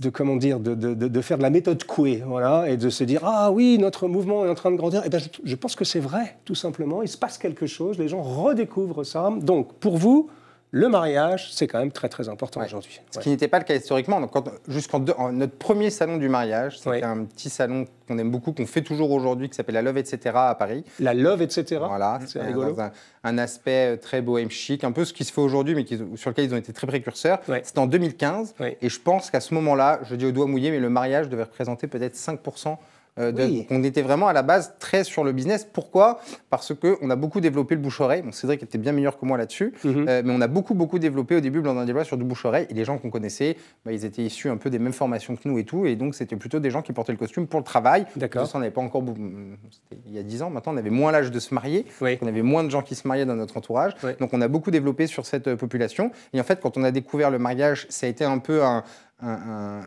de comment dire, de, faire de la méthode couée, voilà, et de se dire ah oui notre mouvement est en train de grandir. Et eh ben, je pense que c'est vrai, tout simplement. Il se passe quelque chose, les gens redécouvrent ça. Donc pour vous, le mariage, c'est quand même très très important aujourd'hui. Ce qui n'était pas le cas historiquement. Donc, jusqu'en notre premier salon du mariage, c'était un petit salon qu'on aime beaucoup, qu'on fait toujours aujourd'hui, qui s'appelle la Love etc. à Paris. La Love etc. Voilà, c'est euh, Un, aspect euh, très bohème chic, un peu ce qui se fait aujourd'hui, mais sur lequel ils ont été très précurseurs. C'était en 2015, et je pense qu'à ce moment-là, je dis au doigt mouillé, mais le mariage devait représenter peut-être 5 euh, on était vraiment à la base très sur le business. Pourquoi Parce qu'on a beaucoup développé le bouche-oreille. Cédric était bien meilleur que moi là-dessus, mhm. euh, mais on a beaucoup, beaucoup développé au début Blandin bois sur du bouche Et les gens qu'on connaissait, bah, ils étaient issus un peu des mêmes formations que nous et tout. Et donc, c'était plutôt des gens qui portaient le costume pour le travail. D'accord. Ça, pas encore. Il y a 10 ans maintenant, on avait moins l'âge de se marier. On avait moins de gens qui se mariaient dans notre entourage. Donc, on a beaucoup développé sur cette euh, population. Et en fait, quand on a découvert le mariage, ça a été un peu un,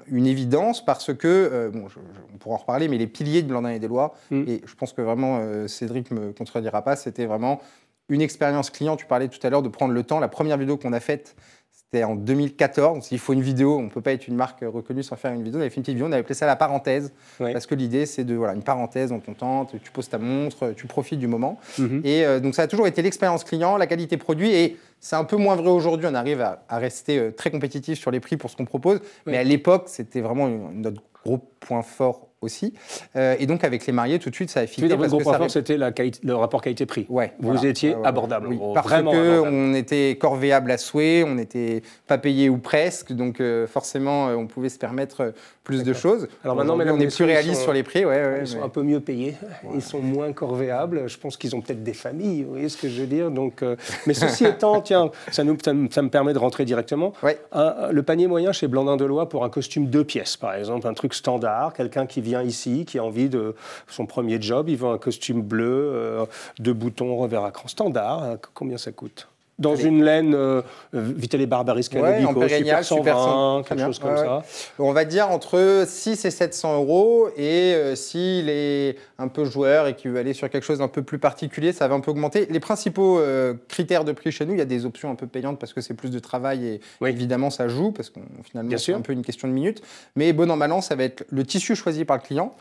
une évidence parce que, euh, on pourra en reparler, mais les piliers de Blandin et des lois, mm. et je pense que vraiment euh, Cédric me contredira pas, c'était vraiment une expérience client. Tu parlais tout à l'heure de prendre le temps. La première vidéo qu'on a faite, c'était en 2014. Donc, il faut une vidéo. On ne peut pas être une marque reconnue sans faire une vidéo. On avait fait une petite vidéo. On avait appelé ça la parenthèse. Parce que l'idée, c'est de, voilà, une parenthèse, on tente. tu poses ta montre, tu profites du moment. Mhm. Et euh, donc, ça a toujours été l'expérience client, la qualité produit. Et c'est un peu moins vrai aujourd'hui. On arrive à, rester euh, très compétitif sur les prix pour ce qu'on propose. Mais à l'époque, c'était vraiment notre gros point fort aussi. Euh, et donc avec les mariés, tout de suite, ça a fini Votre gros point fort, c'était le rapport qualité-prix. Ouais, Vous étiez abordable. Oui, parce qu'on on était corvéable à souhait, on n'était pas payé ou presque, donc euh, forcément, euh, on pouvait se permettre plus de choses. Alors maintenant, on est plus réaliste sur les prix. Ouais, ils sont un peu mieux payés, ils sont moins corvéables. Je pense qu'ils ont peut-être des familles, vous voyez ce que je veux dire. Donc, mais ceci étant, tiens, ça, nous, ça, me permet de rentrer directement. le panier moyen chez Blandin Delois pour un costume deux pièces, par exemple, un truc standard, quelqu'un qui vient ici, qui a envie de son premier job, il veut un costume bleu, euh, deux boutons revers à cran standard. Euh, combien ça coûte dans une laine euh, et Barbaris Super 120, quelque chose comme ça. On va dire entre 6 et 700 euros. Et euh, s'il est un peu joueur et qu'il veut aller sur quelque chose d'un peu plus particulier, ça va un peu augmenter. Les principaux euh, critères de prix chez nous, il y a des options un peu payantes parce que c'est plus de travail et évidemment ça joue parce qu'on finalement c'est un peu une question de minutes. Mais bon en balance, ça va être le tissu choisi par le client.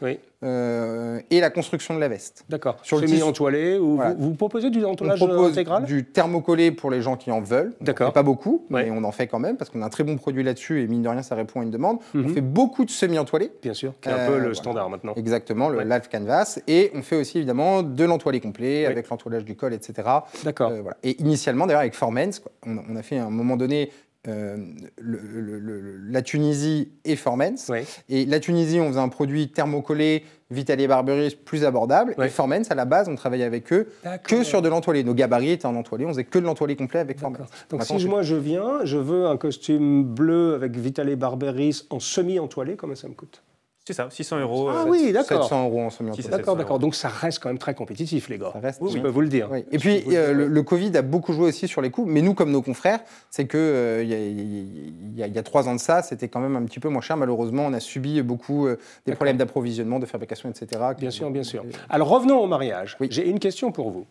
Euh, et la construction de la veste. D'accord. Sur le tissu entoilé ou vous, proposez du entoilage intégral Du thermocollé pour pour les gens qui en veulent. D'accord. Pas beaucoup, mais on en fait quand même parce qu'on a un très bon produit là-dessus et mine de rien, ça répond à une demande. On mhm. fait beaucoup de semi-entoilés. Bien sûr, c'est un peu le euh, standard maintenant. Exactement, le live canvas. Et on fait aussi évidemment de l'entoilé complet avec l'entoilage du col, etc. D'accord. Euh, et initialement, d'ailleurs, avec Formens, on, a fait à un moment donné euh, le, la Tunisie et Formens. Et la Tunisie, on faisait un produit thermocollé Vitalier Barberis plus abordable. Et Formens, à la base, on travaillait avec eux que sur de l'entoilé. Nos gabarits étaient en entoilé, on faisait que de l'entoilé complet avec Formens. Donc si moi je viens, je veux un costume bleu avec Vitalier Barberis en semi-entoilé, comment ça me coûte c'est ça, 600 euros. Ah euh, oui, d'accord. 700 euros en somme. D'accord, d'accord. Donc ça reste quand même très compétitif, les gars. Ça reste, je peux vous le euh, dire. Et puis, le, Covid a beaucoup joué aussi sur les coûts. Mais nous, comme nos confrères, c'est que euh, il y, y, a trois ans de ça, c'était quand même un petit peu moins cher. Malheureusement, on a subi beaucoup des problèmes d'approvisionnement, de fabrication, etc. Bien sûr, bien sûr. Alors revenons au mariage. J'ai une question pour vous.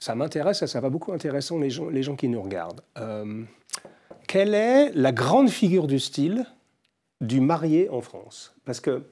Ça m'intéresse, ça va beaucoup intéresser les gens, les gens qui nous regardent. quelle est la grande figure du style du marié en France. Parce que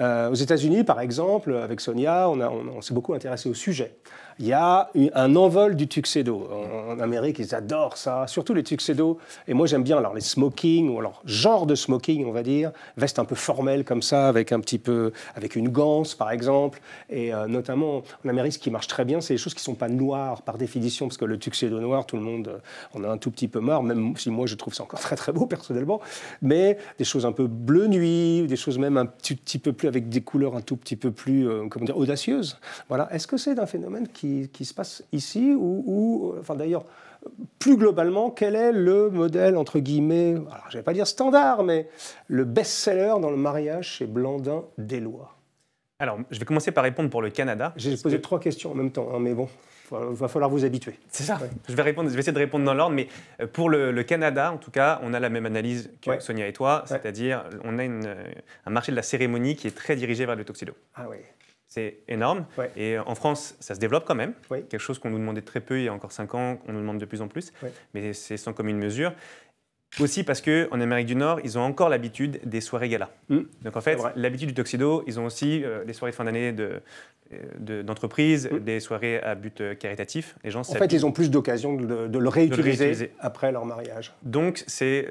euh, aux États-Unis, par exemple, avec Sonia, on, on s'est beaucoup intéressé au sujet il y a un envol du tuxedo. En, Amérique, ils adorent ça, surtout les tuxedos. Et moi, j'aime bien alors, les smoking, ou alors genre de smoking, on va dire, veste un peu formelle comme ça, avec un petit peu, avec une ganse, par exemple. Et euh, notamment, en Amérique, ce qui marche très bien, c'est les choses qui ne sont pas noires, par définition, parce que le tuxedo noir, tout le monde euh, en a un tout petit peu marre, même si moi, je trouve ça encore très, très beau, personnellement. Mais des choses un peu bleu nuit, des choses même un petit, petit peu plus, avec des couleurs un tout petit peu plus, euh, comment dire, audacieuses. Voilà. Est-ce que c'est un phénomène qui qui, se passe ici ou, enfin d'ailleurs, plus globalement, quel est le modèle, entre guillemets, alors je vais pas dire standard, mais le best-seller dans le mariage chez Blandin Lois Alors, je vais commencer par répondre pour le Canada. J'ai posé trois questions en même temps, hein, mais bon, il va falloir vous habituer. C'est ça, je, vais répondre, je vais essayer de répondre dans l'ordre, mais euh, pour le, Canada, en tout cas, on a la même analyse que Sonia et toi, c'est-à-dire on a euh, un marché de la cérémonie qui est très dirigé vers le toxido. Ah oui. C'est énorme. Et euh, en France, ça se développe quand même. Quelque chose qu'on nous demandait très peu il y a encore cinq ans, on nous demande de plus en plus. Mais c'est sans commune mesure. Aussi parce qu'en Amérique du Nord, ils ont encore l'habitude des soirées galas. Mmh. Donc en fait, l'habitude du tuxedo, ils ont aussi des euh, soirées de fin d'année euh, d'entreprise, mmh. des soirées à but euh, caritatif. Les gens en fait, ils ont plus d'occasion de, le réutiliser après leur mariage. Donc c'est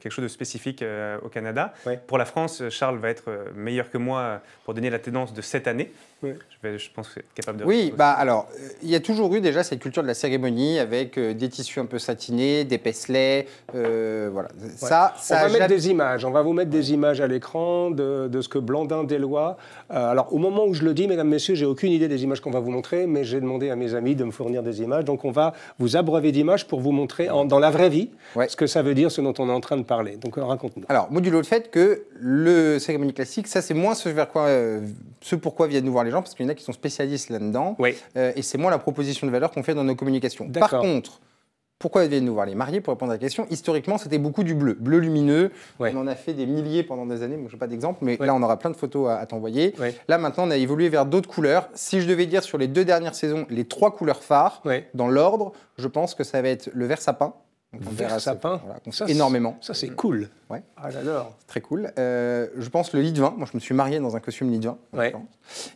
quelque chose de spécifique au Canada. Pour la France, Charles va être meilleur que moi pour donner la tendance de cette année. Oui. Je, je, pense que capable de. Oui, bah alors, il y a toujours eu déjà cette culture de la cérémonie avec euh, des tissus un peu satinés, des pècelets, euh, voilà. Ça, ça, on va mettre des images. On va vous mettre des images à l'écran de, de, ce que Blandin déloie. Euh, alors, au moment où je le dis, mesdames, messieurs, j'ai aucune idée des images qu'on va vous montrer, mais j'ai demandé à mes amis de me fournir des images. Donc, on va vous abreuver d'images pour vous montrer en, dans la vraie vie ce que ça veut dire, ce dont on est en train de parler. Donc, raconte-nous. Alors, modulo le fait que le cérémonie classique, ça, c'est moins ce vers quoi, ce pourquoi viennent nous voir les gens parce qu'il y en a qui sont spécialistes là-dedans. Euh, et c'est moins la proposition de valeur qu'on fait dans nos communications. Par contre, pourquoi viennent nous voir les mariés Pour répondre à la question, historiquement, c'était beaucoup du bleu, bleu lumineux. On en a fait des milliers pendant des années. Moi, je n'ai pas d'exemple, mais là, on aura plein de photos à, t'envoyer. Là, maintenant, on a évolué vers d'autres couleurs. Si je devais dire sur les deux dernières saisons les trois couleurs phares, dans l'ordre, je pense que ça va être le vert sapin, on sapin, énormément. Ça, c'est cool. Ouais. Ah, j'adore. Très cool. Euh, je pense le lit de vin. Moi, je me suis marié dans un costume lit de vin.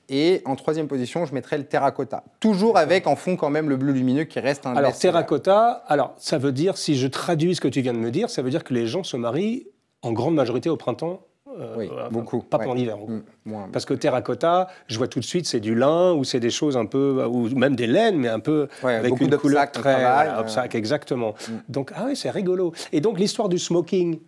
Et en troisième position, je mettrais le terracotta. Toujours avec en fond quand même le bleu lumineux qui reste un. Alors terracotta. Alors ça veut dire, si je traduis ce que tu viens de me dire, ça veut dire que les gens se marient en grande majorité au printemps euh, oui, beaucoup. pas pour l'hiver. Mm, Parce que terracotta, je vois tout de suite, c'est du lin ou c'est des choses un peu, ou même des laines, mais un peu avec une couleur très. Euh, exactement. Mm. Donc, ah oui, c'est rigolo. Et donc, l'histoire du smoking,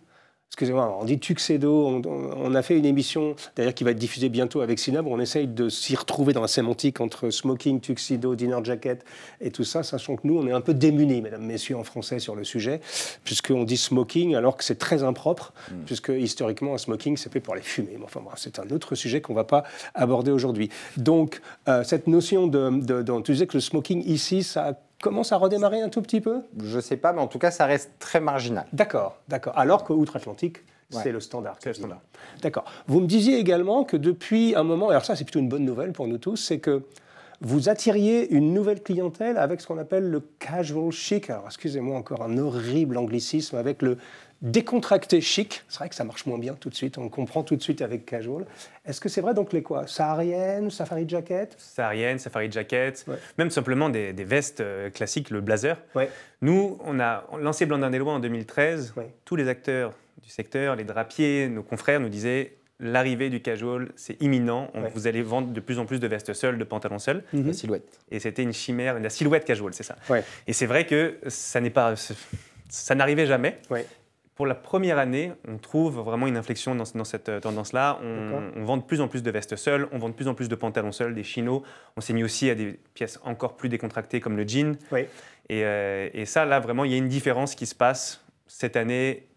Excusez-moi, on dit tuxedo, on, a fait une émission, d'ailleurs qui va être diffusée bientôt avec Cinabre, on essaye de s'y retrouver dans la sémantique entre smoking, tuxedo, dinner jacket et tout ça, sachant que nous, on est un peu démunis, mesdames, messieurs, en français sur le sujet, puisqu'on dit smoking alors que c'est très impropre, hmm. puisque historiquement, un smoking, c'est fait pour les fumer. Mais enfin, c'est un autre sujet qu'on ne va pas aborder aujourd'hui. Donc, euh, cette notion de, Tu disais que le smoking ici, ça commence à redémarrer un tout petit peu Je ne sais pas, mais en tout cas, ça reste très marginal. D'accord, d'accord. Alors qu'outre-Atlantique, c'est le standard. C'est le standard. D'accord. Vous me disiez également que depuis un moment, alors ça c'est plutôt une bonne nouvelle pour nous tous, c'est que vous attiriez une nouvelle clientèle avec ce qu'on appelle le casual chic. Alors excusez-moi encore un horrible anglicisme avec le décontracté, chic. C'est vrai que ça marche moins bien tout de suite, on comprend tout de suite avec casual. Est-ce que c'est vrai donc les quoi Saharienne, safari jacket Saharienne, safari jacket, même simplement des, vestes euh, classiques, le blazer. Nous, on a lancé Blandin des Lois en 2013. Tous les acteurs du secteur, les drapiers, nos confrères nous disaient l'arrivée du casual, c'est imminent. Vous allez vendre de plus en plus de vestes seules, de pantalons seuls. Mm-hmm. La silhouette. Et c'était une chimère, la silhouette casual, c'est ça. Et c'est vrai que ça n'arrivait jamais. Ouais pour la première année, on trouve vraiment une inflexion dans, cette euh, tendance-là. On, vend de plus en plus de vestes seules, on vend de plus en plus de pantalons seuls, des chinos. On s'est mis aussi à des pièces encore plus décontractées comme le jean. Euh, et, ça, là, vraiment, il y a une différence qui se passe cette année,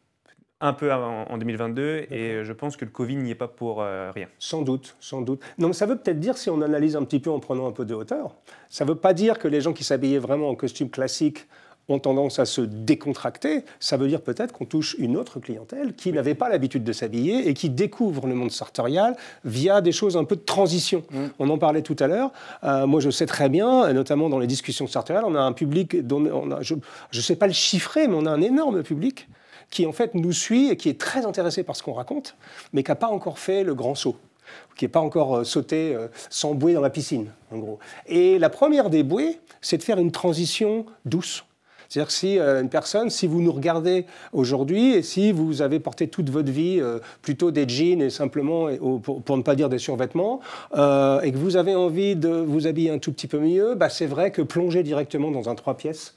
un peu en 2022. Et euh, je pense que le Covid n'y est pas pour rien. Sans doute, sans doute. Donc, ça veut peut-être dire, si on analyse un petit peu en prenant un peu de hauteur, ça ne veut pas dire que les gens qui s'habillaient vraiment en costume classique, ont tendance à se décontracter, ça veut dire peut-être qu'on touche une autre clientèle qui n'avait pas l'habitude de s'habiller et qui découvre le monde sartorial via des choses un peu de transition. Mm. On en parlait tout à l'heure. Euh, moi, je sais très bien, notamment dans les discussions sartoriales, on a un public dont on a, je ne sais pas le chiffrer, mais on a un énorme public qui en fait nous suit et qui est très intéressé par ce qu'on raconte, mais qui n'a pas encore fait le grand saut qui n'est pas encore euh, sauté euh, sans bouée dans la piscine, en gros. Et la première des bouées, c'est de faire une transition douce c'est-à-dire que si euh, une personne, si vous nous regardez aujourd'hui et si vous avez porté toute votre vie euh, plutôt des jeans et simplement, pour, ne pas dire des survêtements, euh, et que vous avez envie de vous habiller un tout petit peu mieux, bah, c'est vrai que plonger directement dans un trois pièces,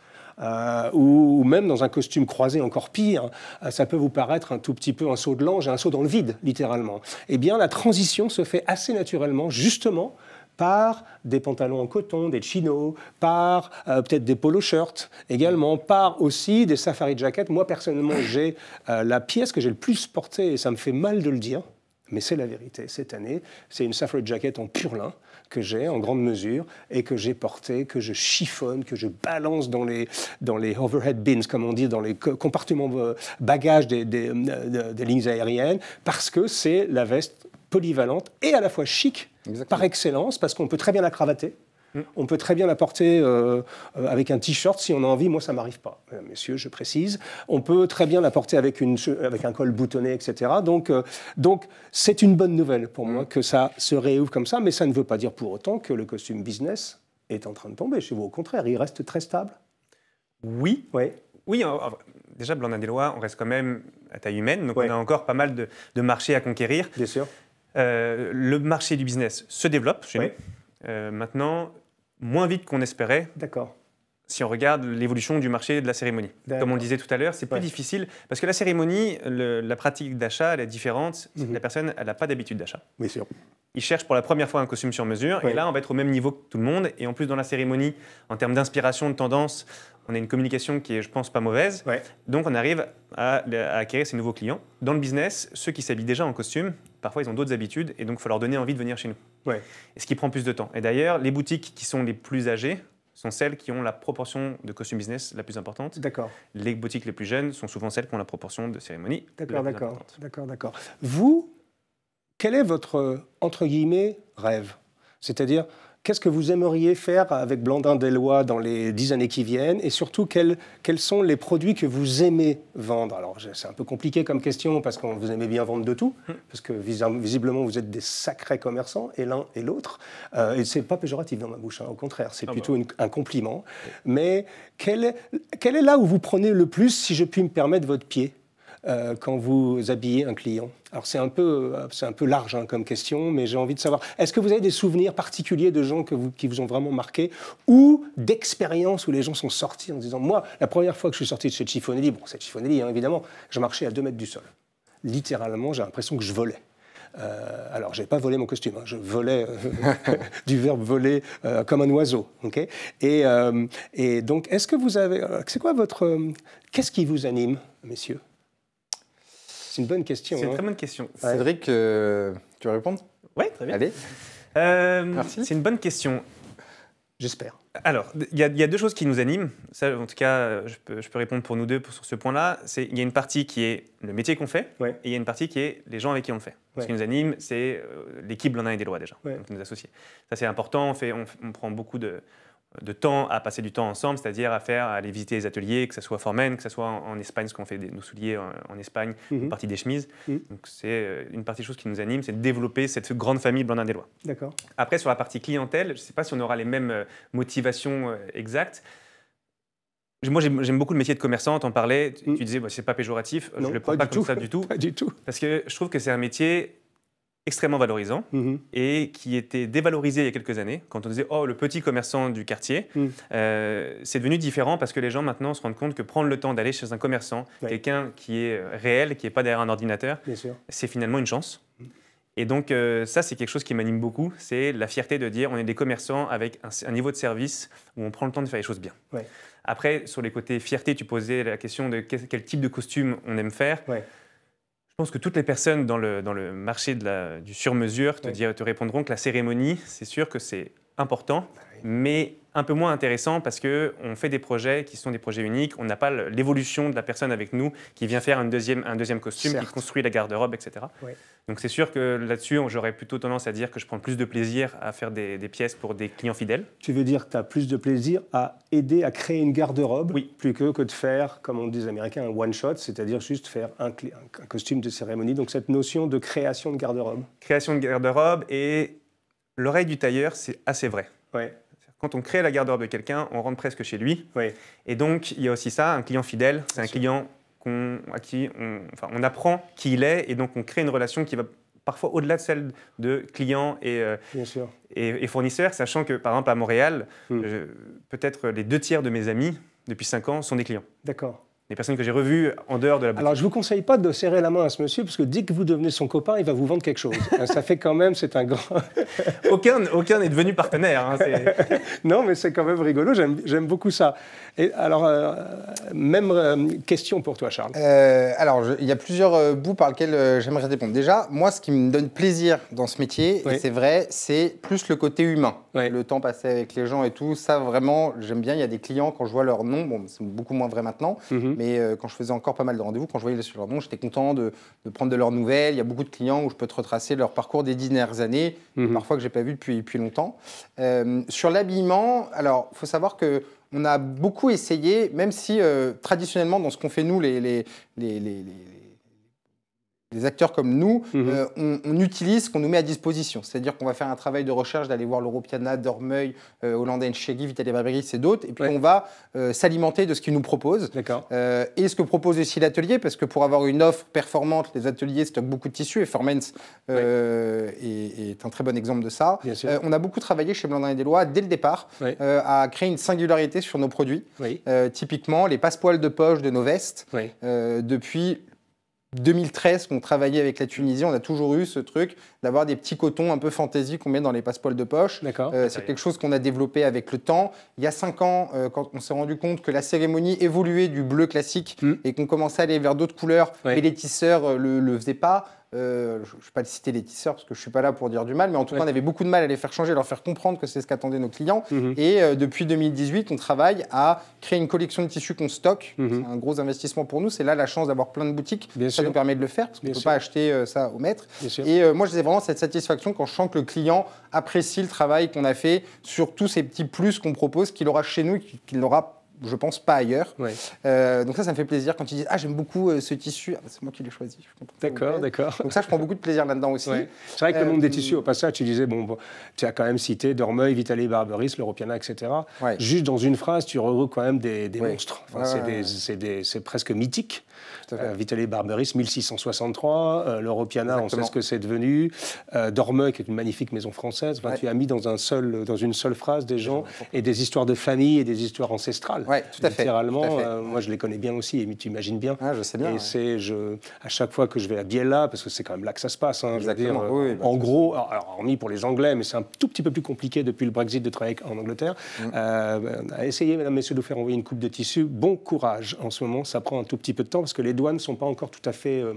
ou, même dans un costume croisé encore pire, ça peut vous paraître un tout petit peu un saut de l'ange, un saut dans le vide, littéralement. Eh bien, la transition se fait assez naturellement, justement, par des pantalons en coton, des chinos, par euh, peut-être des polo shirts également, par aussi des safari jackets. Moi, personnellement, j'ai euh, la pièce que j'ai le plus portée, et ça me fait mal de le dire, mais c'est la vérité, cette année, c'est une safari jacket en pur lin que j'ai en grande mesure et que j'ai portée, que je chiffonne, que je balance dans les, dans les overhead bins, comme on dit, dans les compartiments euh, bagages des lignes aériennes, parce que c'est la veste polyvalente et à la fois chic par excellence, parce qu'on peut très bien la cravater. Mm. On peut très bien la porter euh, euh, avec un t-shirt si on a envie. Moi, ça m'arrive pas, euh, messieurs, je précise. On peut très bien la porter avec, une, avec un col boutonné, etc. Donc, donc c'est une bonne nouvelle pour moi mm. que ça se réouvre comme ça, mais ça ne veut pas dire pour autant que le costume business est en train de tomber chez vous. Au contraire, il reste très stable. Oui. Oui. Oui, déjà, blanc on reste quand même à taille humaine, donc on a encore pas mal de, de marchés à conquérir. Bien sûr. Euh, le marché du business se développe chez nous. Euh, maintenant, moins vite qu'on espérait. D'accord. Si on regarde l'évolution du marché de la cérémonie. Comme on le disait tout à l'heure, c'est plus difficile parce que la cérémonie, la pratique d'achat, elle est différente. Mhm. La personne, elle n'a pas d'habitude d'achat. Oui, sûr. Il cherche pour la première fois un costume sur mesure et là, on va être au même niveau que tout le monde. Et en plus, dans la cérémonie, en termes d'inspiration, de tendance, on a une communication qui est, je pense, pas mauvaise. Donc on arrive à, acquérir ces nouveaux clients. Dans le business, ceux qui s'habillent déjà en costume, parfois ils ont d'autres habitudes et donc il faut leur donner envie de venir chez nous. Ouais. Et ce qui prend plus de temps. Et d'ailleurs, les boutiques qui sont les plus âgées sont celles qui ont la proportion de costume business la plus importante. D'accord. Les boutiques les plus jeunes sont souvent celles qui ont la proportion de cérémonie. D'accord, d'accord, d'accord, d'accord. Vous, quel est votre entre guillemets rêve C'est-à-dire, Qu'est-ce que vous aimeriez faire avec Blandin Delois dans les dix années qui viennent Et surtout, quels, quels, sont les produits que vous aimez vendre Alors, c'est un peu compliqué comme question parce que vous aimez bien vendre de tout, hmm. parce que visiblement, vous êtes des sacrés commerçants, et l'un et l'autre. Euh, et ce n'est pas péjoratif dans ma bouche, hein, au contraire, c'est ah plutôt bah. un compliment. Mais quel, quel est là où vous prenez le plus, si je puis me permettre, votre pied euh, quand vous habillez un client Alors c'est un peu, euh, un peu large hein, comme question, mais j'ai envie de savoir, est-ce que vous avez des souvenirs particuliers de gens qui vous ont vraiment marqué ou d'expériences où les gens sont sortis en disant, moi, la première fois que je suis sorti de cette Chiffonelli, bon, cette Chiffonelli hein, évidemment, je marchais à 2 mètres du sol. Littéralement, j'ai l'impression que je volais. Euh, alors, j'ai pas volé mon costume, hein, je volais euh, du verbe voler comme un oiseau. et, et, donc, est-ce que vous avez. C'est quoi votre. Qu'est-ce qui vous anime, messieurs c'est une bonne question. C'est une hein. très bonne question. Ah, Cédric, euh, tu vas répondre Oui, très bien. Allez. Euh, Merci. C'est une bonne question. J'espère. Alors, il y, a deux choses qui nous animent. en tout cas, je peux, répondre pour nous deux sur ce point-là. Il y a une partie qui est le métier qu'on fait, et il y a une partie qui est les gens avec qui on le fait. Ce qui nous anime, c'est euh, l'équipe a et des lois déjà, donc, nous associer Ça, c'est important. On, fait, on prend beaucoup de, de temps à passer du temps ensemble, c'est-à-dire à faire à aller visiter les ateliers, que ce soit Formen, que ce soit en, Espagne, ce qu'on fait nos souliers en, Espagne, une mhm. partie des chemises. Mhm. Donc c'est euh, une partie des choses qui nous anime, c'est de développer cette grande famille des Lois. D'accord. Après sur la partie clientèle, je ne sais pas si on aura les mêmes euh, motivations euh, exactes. Moi, j'aime beaucoup le métier de commerçant, t'en parlais, mhm. tu, disais, bah, c'est pas péjoratif, je le prends pas, comme tout. ça du tout. pas du tout. Parce que je trouve que c'est un métier extrêmement valorisant mhm. et qui était dévalorisé il y a quelques années. Quand on disait oh le petit commerçant du quartier, mhm. euh, c'est devenu différent parce que les gens maintenant se rendent compte que prendre le temps d'aller chez un commerçant, quelqu'un qui est euh, réel, qui n'est pas derrière un ordinateur, c'est finalement une chance. Mhm. Et donc euh, ça, c'est quelque chose qui m'anime beaucoup, c'est la fierté de dire on est des commerçants avec un, niveau de service où on prend le temps de faire les choses bien. Après, sur les côtés fierté, tu posais la question de quel, type de costume on aime faire. Je pense que toutes les personnes dans le, dans le marché de la, du sur-mesure te, te, répondront que la cérémonie, c'est sûr que c'est important, mais un peu moins intéressant parce qu'on fait des projets qui sont des projets uniques, on n'a pas l'évolution de la personne avec nous qui vient faire deuxième, un deuxième costume, qui construit la garde-robe, etc. Donc c'est sûr que là-dessus, j'aurais plutôt tendance à dire que je prends plus de plaisir à faire des, pièces pour des clients fidèles. Tu veux dire que tu as plus de plaisir à aider à créer une garde-robe oui. plus que, que de faire, comme on dit aux Américains, un one-shot, c'est-à-dire juste faire un, un costume de cérémonie. Donc cette notion de création de garde-robe. Création de garde-robe et l'oreille du tailleur, c'est assez vrai. Ouais quand on crée la garde-robe de quelqu'un, on rentre presque chez lui. Et donc, il y a aussi ça, un client fidèle, c'est un client à qui on, apprend qui il est, et donc on crée une relation qui va parfois au-delà de celle de client et, euh, fournisseur. sachant que, par exemple, à Montréal, hmm. peut-être les deux tiers de mes amis, depuis cinq ans, sont des clients. D'accord des personnes que j'ai revues en dehors de la Alors, je ne vous conseille pas de serrer la main à ce monsieur, parce que dès que vous devenez son copain, il va vous vendre quelque chose. ça fait quand même, c'est un grand... aucun n'est devenu partenaire. Hein, non, mais c'est quand même rigolo, j'aime beaucoup ça. Et alors, euh, même euh, question pour toi, Charles. Euh, alors, il y a plusieurs bouts par lesquels j'aimerais répondre. Déjà, moi, ce qui me donne plaisir dans ce métier, c'est vrai, c'est plus le côté humain le temps passé avec les gens et tout. Ça, vraiment, j'aime bien. Il y a des clients, quand je vois leur nom, bon, c'est beaucoup moins vrai maintenant, mhm. mais euh, quand je faisais encore pas mal de rendez-vous, quand je voyais leur nom, j'étais content de, prendre de leurs nouvelles. Il y a beaucoup de clients où je peux retracer leur parcours des dix dernières années, mhm. parfois que je n'ai pas vu depuis, longtemps. Euh, sur l'habillement, alors, faut savoir que on a beaucoup essayé, même si euh, traditionnellement, dans ce qu'on fait nous, les, les, les des acteurs comme nous, mhm. euh, on, utilise ce qu'on nous met à disposition. C'est-à-dire qu'on va faire un travail de recherche, d'aller voir l'Europiana, Dormeuil, Hollandais, euh, Hollanda Vitaly Barberis et d'autres. Et puis on va euh, s'alimenter de ce qu'ils nous proposent. et ce que propose aussi l'atelier, parce que pour avoir une offre performante, les ateliers stockent beaucoup de tissus et Formens est, un très bon exemple de ça. on a beaucoup travaillé chez Blandin et Delois dès le départ à créer une singularité sur nos produits. typiquement, les passepoils de poche de nos vestes. Depuis 2013 qu'on travaillait avec la Tunisie, on a toujours eu ce truc d'avoir des petits cotons un peu fantaisie qu'on met dans les passepoils de poche. Euh, c'est quelque chose qu'on a développé avec le temps. Il y a cinq ans, euh, quand on s'est rendu compte que la cérémonie évoluait du bleu classique hmm. et qu'on commençait à aller vers d'autres couleurs, et les tisseurs ne euh, le, le faisaient pas. Euh, je ne vais pas citer les tisseurs parce que je ne suis pas là pour dire du mal, mais en tout cas, on avait beaucoup de mal à les faire changer, à leur faire comprendre que c'est ce qu'attendaient nos clients. Mhm. Et euh, depuis 2018, on travaille à créer une collection de tissus qu'on stocke. Mhm. C'est un gros investissement pour nous. C'est là la chance d'avoir plein de boutiques. ça nous permet de le faire parce qu'on ne peut pas acheter euh, ça au maître. Et moi, j'ai vraiment cette satisfaction quand je sens que le client apprécie le travail qu'on a fait sur tous ces petits plus qu'on propose, qu'il aura chez nous, qu'il n'aura je pense, pas ailleurs. Euh, donc ça, ça me fait plaisir quand ils disent Ah, j'aime beaucoup euh, ce tissu. Ah, bah, c'est moi qui l'ai choisi. D'accord, d'accord. Donc ça, je prends beaucoup de plaisir là-dedans aussi. C'est vrai que le monde des tissus, euh, au passage, tu disais Bon, tu as quand même cité Dormeuil, Vitaly Barberis, l'Europiana, etc. Juste dans une phrase, tu regroupes quand même des, monstres. c'est presque mythique. Vitaly Barberis, 1663. Euh, L'Europiana, on sait ce que c'est devenu. Dormeuil, qui est une magnifique maison française. Tu as mis dans, un seul, dans une seule phrase des gens et des histoires de famille et des histoires ancestrales ouais, tout à fait, littéralement. Euh, moi, je les connais bien aussi, et tu imagines bien. Ah, je sais bien. c'est, à chaque fois que je vais à Biella, parce que c'est quand même là que ça se passe, hein, bah, en gros, hormis pour les Anglais, mais c'est un tout petit peu plus compliqué depuis le Brexit de travailler en Angleterre. Mm. Euh, essayez, mesdames, messieurs, de vous faire envoyer une coupe de tissu. Bon courage. En ce moment, ça prend un tout petit peu de temps, parce que les douanes ne sont pas encore tout à fait... Euh,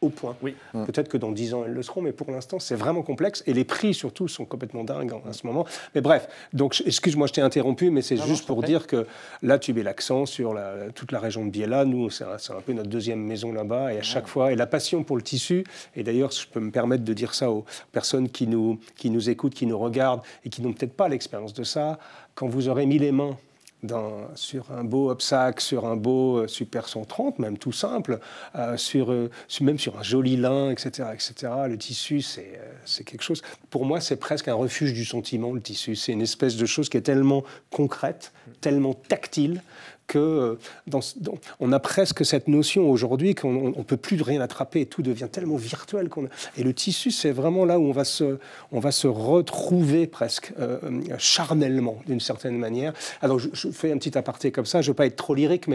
au point. Oui. Mm. Peut-être que dans 10 ans, elles le seront, mais pour l'instant, c'est vraiment complexe. Et les prix, surtout, sont complètement dingues en, ce moment. Mais bref, donc, excuse-moi, je t'ai interrompu, mais c'est juste pour dire que là, tu mets l'accent sur toute la région de Biella. Nous, c'est un, peu notre deuxième maison là-bas. Et à chaque fois, et la passion pour le tissu, et d'ailleurs, je peux me permettre de dire ça aux personnes qui nous, qui nous écoutent, qui nous regardent et qui n'ont peut-être pas l'expérience de ça, quand vous aurez mis les mains sur un beau obsac, sur un beau euh, Super 130, même tout simple, euh, euh, sur, même sur un joli lin, etc. etc. Le tissu, c'est quelque chose. Pour moi, c'est presque un refuge du sentiment, le tissu. C'est une espèce de chose qui est tellement concrète, tellement tactile, que euh, on a presque cette notion aujourd'hui qu'on ne peut plus rien attraper et tout devient tellement virtuel qu'on et le tissu c'est vraiment là où on va se retrouver presque euh, charnellement d'une certaine manière. Alors je, fais un petit aparté comme ça, je ne veux pas être trop lyrique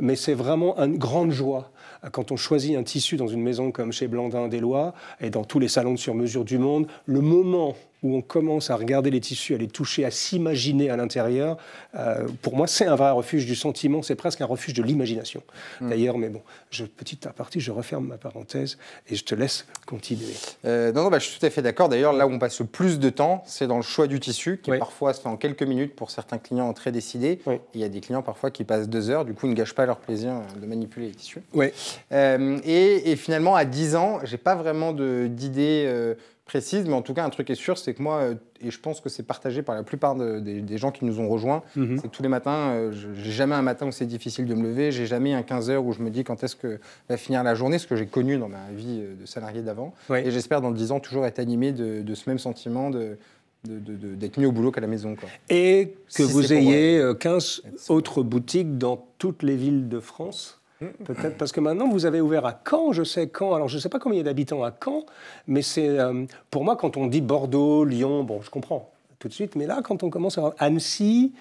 mais c'est vraiment une grande joie euh, quand on choisit un tissu dans une maison comme chez Blandin Deslois et dans tous les salons de sur mesure du monde, le moment où on commence à regarder les tissus, à les toucher, à s'imaginer à l'intérieur, euh, pour moi, c'est un vrai refuge du sentiment, c'est presque un refuge de l'imagination. Hmm. D'ailleurs, mais bon, je, petite partie, je referme ma parenthèse et je te laisse continuer. Euh, non, non, bah, je suis tout à fait d'accord. D'ailleurs, là où on passe le plus de temps, c'est dans le choix du tissu, qui parfois se fait en quelques minutes pour certains clients très décidés. Il y a des clients parfois qui passent deux heures, du coup, ils ne gâchent pas leur plaisir euh, de manipuler les tissus. Oui. et, finalement, à 10 ans, je n'ai pas vraiment d'idée précise, mais en tout cas, un truc est sûr, c'est que moi, euh, et je pense que c'est partagé par la plupart des, gens qui nous ont rejoints, mhm. c'est tous les matins, euh, j'ai jamais un matin où c'est difficile de me lever, j'ai jamais un 15 heures où je me dis quand est-ce que va finir la journée, ce que j'ai connu dans ma vie euh, de salarié d'avant. Et j'espère dans 10 ans toujours être animé de, ce même sentiment de d'être mieux au boulot qu'à la maison. Et que vous ayez 15 autres boutiques dans toutes les villes de France Peut-être parce que maintenant vous avez ouvert à Caen, je sais quand. Alors je ne sais pas combien il y a d'habitants à Caen, mais c'est euh, pour moi quand on dit Bordeaux, Lyon, bon, je comprends tout de suite. Mais là, quand on commence à avoir Annecy,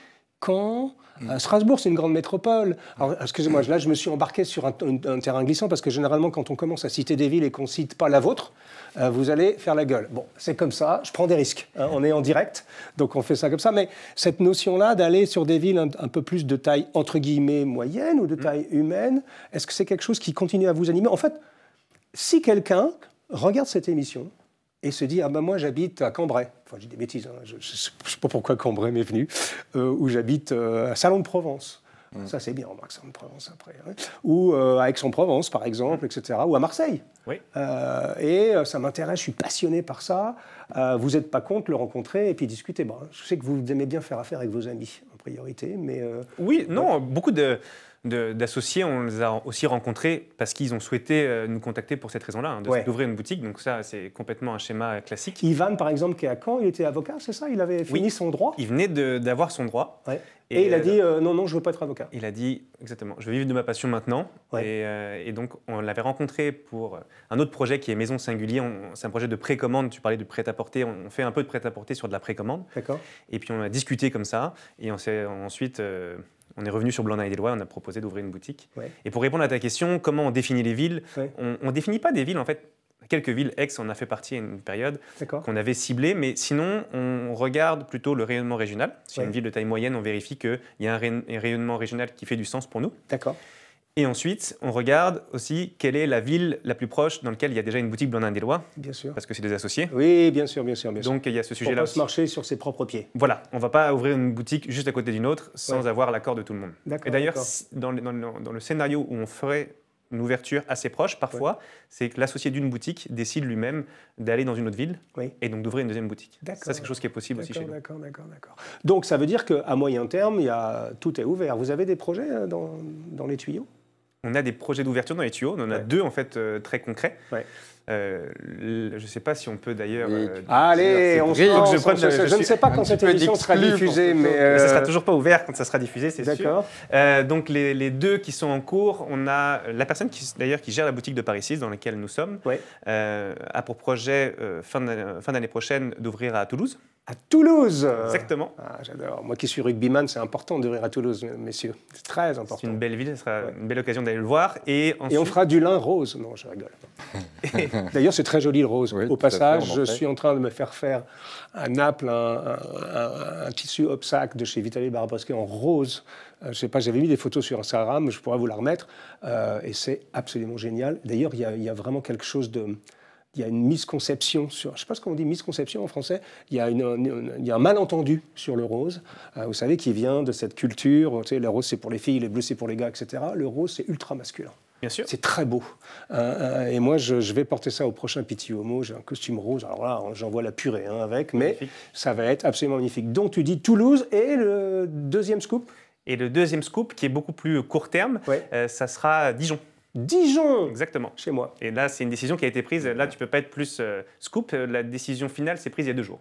Caen, Strasbourg, c'est une grande métropole. Alors, excusez-moi, là, je me suis embarqué sur un, terrain glissant parce que généralement, quand on commence à citer des villes et qu'on ne cite pas la vôtre, euh, vous allez faire la gueule. Bon, c'est comme ça, je prends des risques. Hein. on est en direct, donc on fait ça comme ça. Mais cette notion-là d'aller sur des villes un, peu plus de taille, entre guillemets, moyenne ou de mm. taille humaine, est-ce que c'est quelque chose qui continue à vous animer En fait, si quelqu'un regarde cette émission, et se dit Ah ben moi j'habite à Cambrai, enfin j'ai des bêtises, hein, je ne sais pas pourquoi Cambrai m'est venu, euh, où j'habite euh, à Salon de Provence. Mm. Ça, c'est bien, remarque, Salon de Provence après. Hein. Ou euh, à Aix-en-Provence, par exemple, etc. Ou à Marseille. Oui. Euh, et ça m'intéresse, je suis passionné par ça. vous n'êtes pas contre le rencontrer et puis discuter. Ben je sais que vous aimez bien faire affaire avec vos amis, en priorité, mais. oui, non, beaucoup de d'associés. On les a aussi rencontrés parce qu'ils ont souhaité euh, nous contacter pour cette raison-là, hein, d'ouvrir une boutique. Donc ça, c'est complètement un schéma classique. Ivan, par exemple, qui est à Caen, il était avocat, c'est ça Il avait fini son droit Il venait d'avoir son droit. Et, il a euh, dit euh, non, non, je veux pas être avocat. Il a dit exactement, je veux vivre de ma passion maintenant. Et, donc on l'avait rencontré pour un autre projet qui est Maison Singulier. C'est un projet de précommande. Tu parlais de prêt-à-porter. On, fait un peu de prêt-à-porter sur de la précommande. D'accord. Et puis on a discuté comme ça. Et on s'est ensuite on est revenu sur Blanc et on a proposé d'ouvrir une boutique. Et pour répondre à ta question, comment on définit les villes On ne définit pas des villes, en fait. Quelques villes, Aix on a fait partie à une période qu'on avait ciblée, mais sinon, on regarde plutôt le rayonnement régional. Si une ville de taille moyenne, on vérifie qu'il y a un rayonnement régional qui fait du sens pour nous. D'accord. Et ensuite, on regarde aussi quelle est la ville la plus proche dans laquelle il y a déjà une boutique Blondin des Lois. Bien sûr. Parce que c'est des associés. Oui, bien sûr, bien sûr. Bien Donc il y a ce sujet-là. On se marcher sur ses propres pieds. Voilà, on ne va pas ouvrir une boutique juste à côté d'une autre sans avoir l'accord de tout le monde. Et d'ailleurs, dans, le scénario où on ferait une ouverture assez proche parfois, c'est que l'associé d'une boutique décide lui-même d'aller dans une autre ville et donc d'ouvrir une deuxième boutique. Ça, c'est quelque chose qui est possible aussi chez nous. D'accord, d'accord, d'accord. Donc, ça veut dire qu'à moyen terme, tout est ouvert. Vous avez des projets euh, dans les tuyaux on a des projets d'ouverture dans les tuyaux. On en a deux, en fait, euh, très concrets. Euh, je ne sais pas si on peut d'ailleurs. Euh, ah, allez, on se je, ne sais pas quand cette édition sera diffusée, mais, Ça ne sera toujours pas ouvert quand ça sera diffusé, c'est sûr. D'accord. donc, les, deux qui sont en cours, on a la personne qui, d'ailleurs, qui gère la boutique de Paris 6, dans laquelle nous sommes, a pour projet, fin d'année prochaine, d'ouvrir à Toulouse à Toulouse. Exactement. Ah, j'adore. Moi qui suis rugbyman, c'est important de à Toulouse, messieurs. C'est très important. C'est une belle ville, ce sera une belle occasion d'aller le voir. Et, on fera du lin rose. Non, je rigole. D'ailleurs, c'est très joli le rose. Au passage, je suis en train de me faire faire un, un, un, tissu obsac de chez Vitaly Barabosky en rose. Je euh, je sais pas, j'avais mis des photos sur Instagram, je pourrais vous la remettre. Euh, et c'est absolument génial. D'ailleurs, il y, y, a vraiment quelque chose de il y a une misconception sur, je sais pas ce qu'on dit misconception en français, il y a, une, un malentendu sur le rose, euh, vous savez, qui vient de cette culture, tu le rose c'est pour les filles, le bleu c'est pour les gars, etc. Le rose c'est ultra masculin. Bien sûr. C'est très beau. Euh, euh, et moi, je, vais porter ça au prochain Pity Homo. J'ai un costume rose. Alors là, hein, j'envoie la purée hein, avec, mais ça va être absolument magnifique. Donc tu dis Toulouse et le deuxième scoop Et le deuxième scoop, qui est beaucoup plus court terme, ça sera Dijon. Dijon Exactement. Chez moi. Et là, c'est une décision qui a été prise. Là, tu peux pas être plus euh, scoop. La décision finale s'est prise il y a deux jours.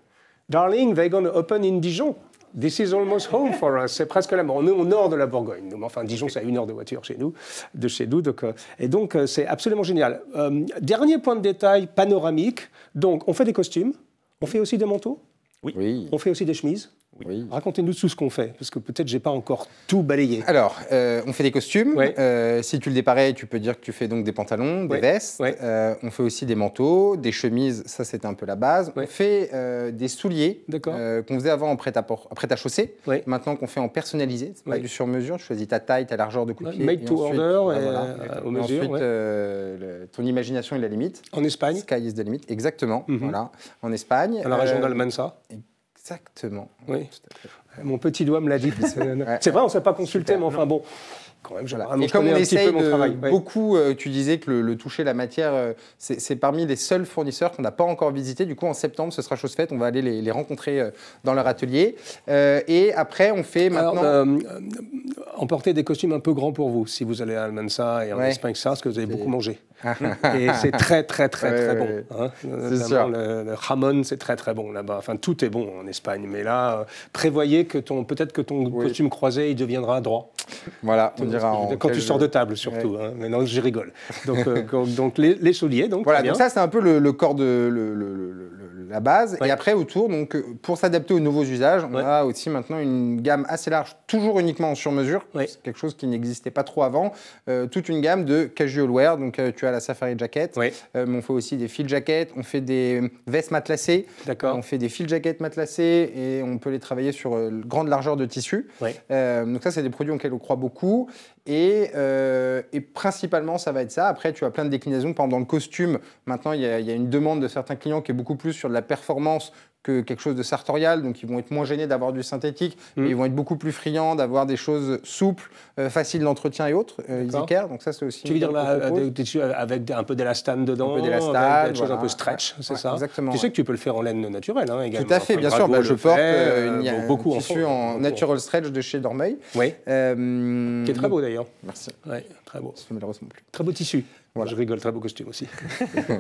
Darling, they're going to open in Dijon. This is almost home for us. C'est presque là. On est au nord de la Bourgogne. enfin, Dijon, c'est à une heure de voiture chez nous, de chez nous. Donc, euh, et donc, euh, c'est absolument génial. dernier point de détail panoramique. Donc, on fait des costumes. On fait aussi des manteaux. Oui. oui. On fait aussi des chemises. Racontez-nous tout ce qu'on fait, parce que peut-être j'ai pas encore tout balayé. Alors, euh, on fait des costumes. Euh, si tu le dépareilles, tu peux dire que tu fais donc des pantalons, des vestes. Euh, on fait aussi des manteaux, des chemises. Ça, c'est un peu la base. On fait des souliers qu'on faisait avant en prêt-à-chaussée. Prêt à Maintenant qu'on fait en personnalisé, c'est pas du sur-mesure. Tu choisis ta taille, ta largeur de coup Made to order, bah, et aux ensuite, ton imagination est la limite. En Espagne. Sky is the limit, exactement. Mhm. Voilà, en Espagne. Dans la région d'Almansa. Exactement. Oui. Euh, mon petit doigt me l'a dit. C'est vrai, on ne s'est pas consulté, mais enfin bon. Quand même, Et comme on essaye euh, de, beaucoup, euh, tu disais que le, toucher, la matière, c'est parmi les seuls fournisseurs qu'on n'a pas encore visité. Du coup, en septembre, ce sera chose faite. On va aller les, rencontrer dans leur atelier. et après, on fait maintenant. emporter des costumes un peu grands pour vous, si vous allez à Almansa et en Espagne, ça, parce que vous avez beaucoup mangé. et c'est très, très, très, très bon. Hein. Sûr. Le, le, jamon, c'est très, très bon là-bas. Enfin, tout est bon en Espagne. Mais là, euh, prévoyez que ton, peut-être que ton costume croisé, il deviendra droit. Voilà, on dira Quand tu sors de table, surtout. maintenant Hein. je rigole. Donc, euh, donc les, souliers. Donc, voilà, donc ça, c'est un peu le, corps de la base. Et après, autour, donc, euh, pour s'adapter aux nouveaux usages, on a aussi maintenant une gamme assez large, toujours uniquement en sur-mesure. C'est quelque chose qui n'existait pas trop avant. toute une gamme de casual wear. Donc, tu as la Safari Jacket. Euh, mais on fait aussi des fil jackets, on fait des vestes matelassées. D'accord. On fait des fil jackets matelassées et on peut les travailler sur euh, grande largeur de tissu. Euh, donc ça, c'est des produits auxquels on croit beaucoup. Et, euh, et, principalement, ça va être ça. Après, tu as plein de déclinaisons. Par exemple, dans le costume, maintenant, il y, a, une demande de certains clients qui est beaucoup plus sur de la performance que quelque chose de sartorial. Donc, ils vont être moins gênés d'avoir du synthétique. Mais mm. ils vont être beaucoup plus friands d'avoir des choses souples, euh, faciles d'entretien et autres. Euh, ils Donc, ça, c'est aussi. Tu veux dire avec, avec un peu d'élastane dedans Un peu d'élastane. Des choses un peu stretch, c'est ça Exactement. Tu sais que tu peux le faire en laine naturelle hein, également. Tout à fait, bien sûr. Bah, je porte beaucoup un tissu en, natural stretch de chez Dormeuil. Oui. qui est très beau d'ailleurs. Merci. très beau. Très beau tissu. Moi, Je rigole, très beau costume aussi.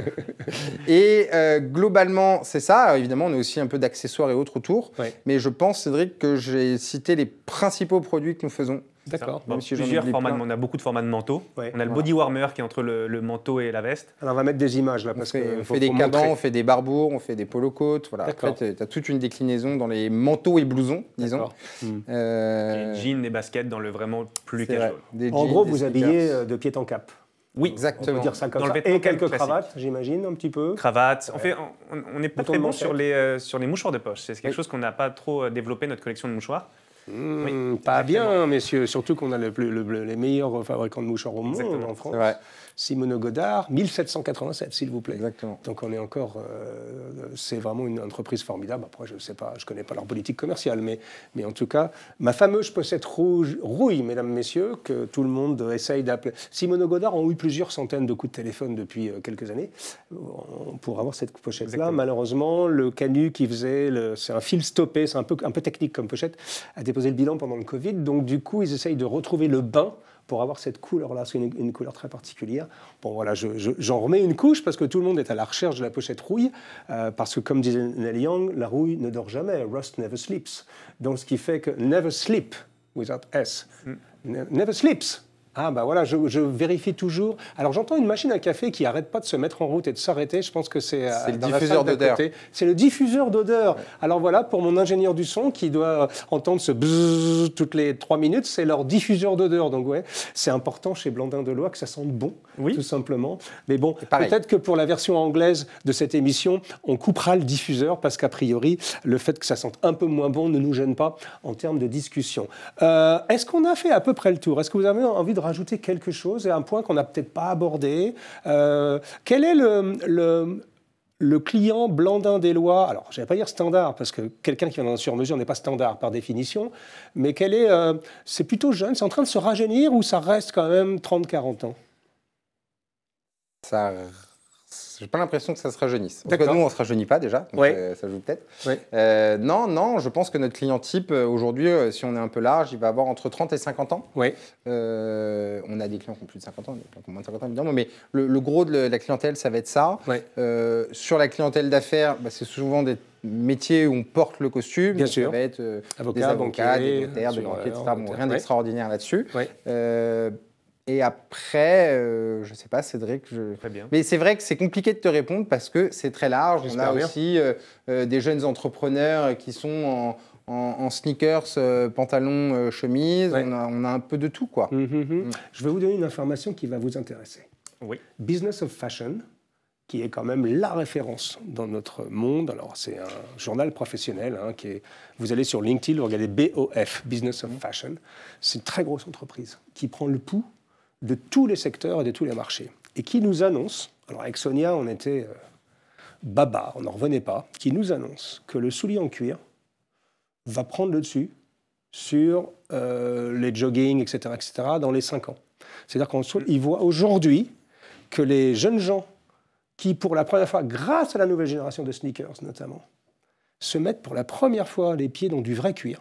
et euh, globalement, c'est ça. évidemment, on a aussi un peu d'accessoires et autres autour. Mais je pense, Cédric, que j'ai cité les principaux produits que nous faisons D'accord. on a beaucoup de formats de manteaux. on a le body warmer qui est entre le, manteau et la veste. Alors on va mettre des images là parce que on fait des cabans, on fait des barbours, on fait des polo côtes. Voilà. Après, tu as toute une déclinaison dans les manteaux et blousons, disons. Euh, des jeans, des baskets dans le vraiment plus casual. en gros, vous habillez euh, de pied en cap. Oui, exactement. On peut dire ça comme et quelques cravates, j'imagine, un petit peu. Cravates. fait, On n'est on, est pas très bon sur les, euh, sur les mouchoirs de poche. C'est quelque chose qu'on n'a pas trop développé, notre collection de mouchoirs. Mmh, pas bien, messieurs. Surtout qu'on a les meilleurs fabricants de mouchoirs au monde en France. Simone Godard, 1787, s'il vous plaît. Exactement. Donc on est encore. Euh, c'est vraiment une entreprise formidable. Après, je ne sais pas, je connais pas leur politique commerciale, mais, mais en tout cas, ma fameuse possède rouge, rouille, mesdames, messieurs, que tout le monde essaye d'appeler. Simone Godard ont eu plusieurs centaines de coups de téléphone depuis euh, quelques années pour avoir cette pochette-là. Malheureusement, le Canu qui faisait. C'est un fil stoppé, c'est un peu, un peu technique comme pochette, a déposé le bilan pendant le Covid. Donc du coup, ils essayent de retrouver le bain pour avoir cette couleur-là, c'est une, couleur très particulière. Bon voilà, j'en remets une couche parce que tout le monde est à la recherche de la pochette rouille, euh, parce que comme disait Nelly Young, la rouille ne dort jamais, rust never sleeps. Donc ce qui fait que never sleep without S, mm. never sleeps ah bah voilà, je, vérifie toujours. Alors j'entends une machine à café qui arrête pas de se mettre en route et de s'arrêter. Je pense que c'est euh, c'est le diffuseur d'odeur. C'est le diffuseur d'odeur. Alors voilà, pour mon ingénieur du son qui doit euh, entendre ce bzzz toutes les trois minutes, c'est leur diffuseur d'odeur. Donc ouais, c'est important chez Blandin de que ça sente bon, tout simplement. Mais bon, peut-être que pour la version anglaise de cette émission, on coupera le diffuseur parce qu'a priori, le fait que ça sente un peu moins bon ne nous gêne pas en termes de discussion. Euh, est-ce qu'on a fait à peu près le tour Est-ce que vous avez envie de rajouter quelque chose et un point qu'on n'a peut-être pas abordé. Euh, quel est le, le client blandin des lois, alors je pas dire standard, parce que quelqu'un qui vient en sur-mesure n'est pas standard par définition, mais qu'elle est, euh, c'est plutôt jeune, c'est en train de se rajeunir ou ça reste quand même 30-40 ans Ça j'ai pas l'impression que ça se rajeunisse. En tout cas, nous, on se rajeunit pas déjà, euh, ça joue peut-être. Euh, non, non, je pense que notre client type, euh, aujourd'hui, si on est un peu large, il va avoir entre 30 et 50 ans. on a des clients qui ont plus de 50 ans, moins de 50 ans, évidemment, mais le, gros de la clientèle, ça va être ça. sur la clientèle d'affaires, bah, c'est souvent des métiers où on porte le costume. Bien sûr. Ça va être des avocats, des notaires, des banquiers, etc. rien d'extraordinaire là-dessus. Et après, euh, je ne sais pas, Cédric. Très bien. Mais c'est vrai que c'est compliqué de te répondre parce que c'est très large. On a aussi euh, euh, des jeunes entrepreneurs qui sont en, sneakers, pantalons, pantalon, chemise. On, a, un peu de tout, quoi. Mm-hmm. Mm. Je vais vous donner une information qui va vous intéresser. Oui. Business of Fashion, qui est quand même la référence dans notre monde. Alors, c'est un journal professionnel. Hein, qui Vous allez sur LinkedIn, vous regardez BOF, Business of mm. Fashion. C'est une très grosse entreprise qui prend le pouls de tous les secteurs et de tous les marchés, et qui nous annonce, alors avec Sonia on était euh, baba, on n'en revenait pas, qui nous annonce que le soulier en cuir va prendre le dessus sur euh, les jogging, etc., etc., dans les 5 ans. C'est-à-dire qu'on voit aujourd'hui que les jeunes gens qui, pour la première fois, grâce à la nouvelle génération de sneakers notamment, se mettent pour la première fois les pieds dans du vrai cuir,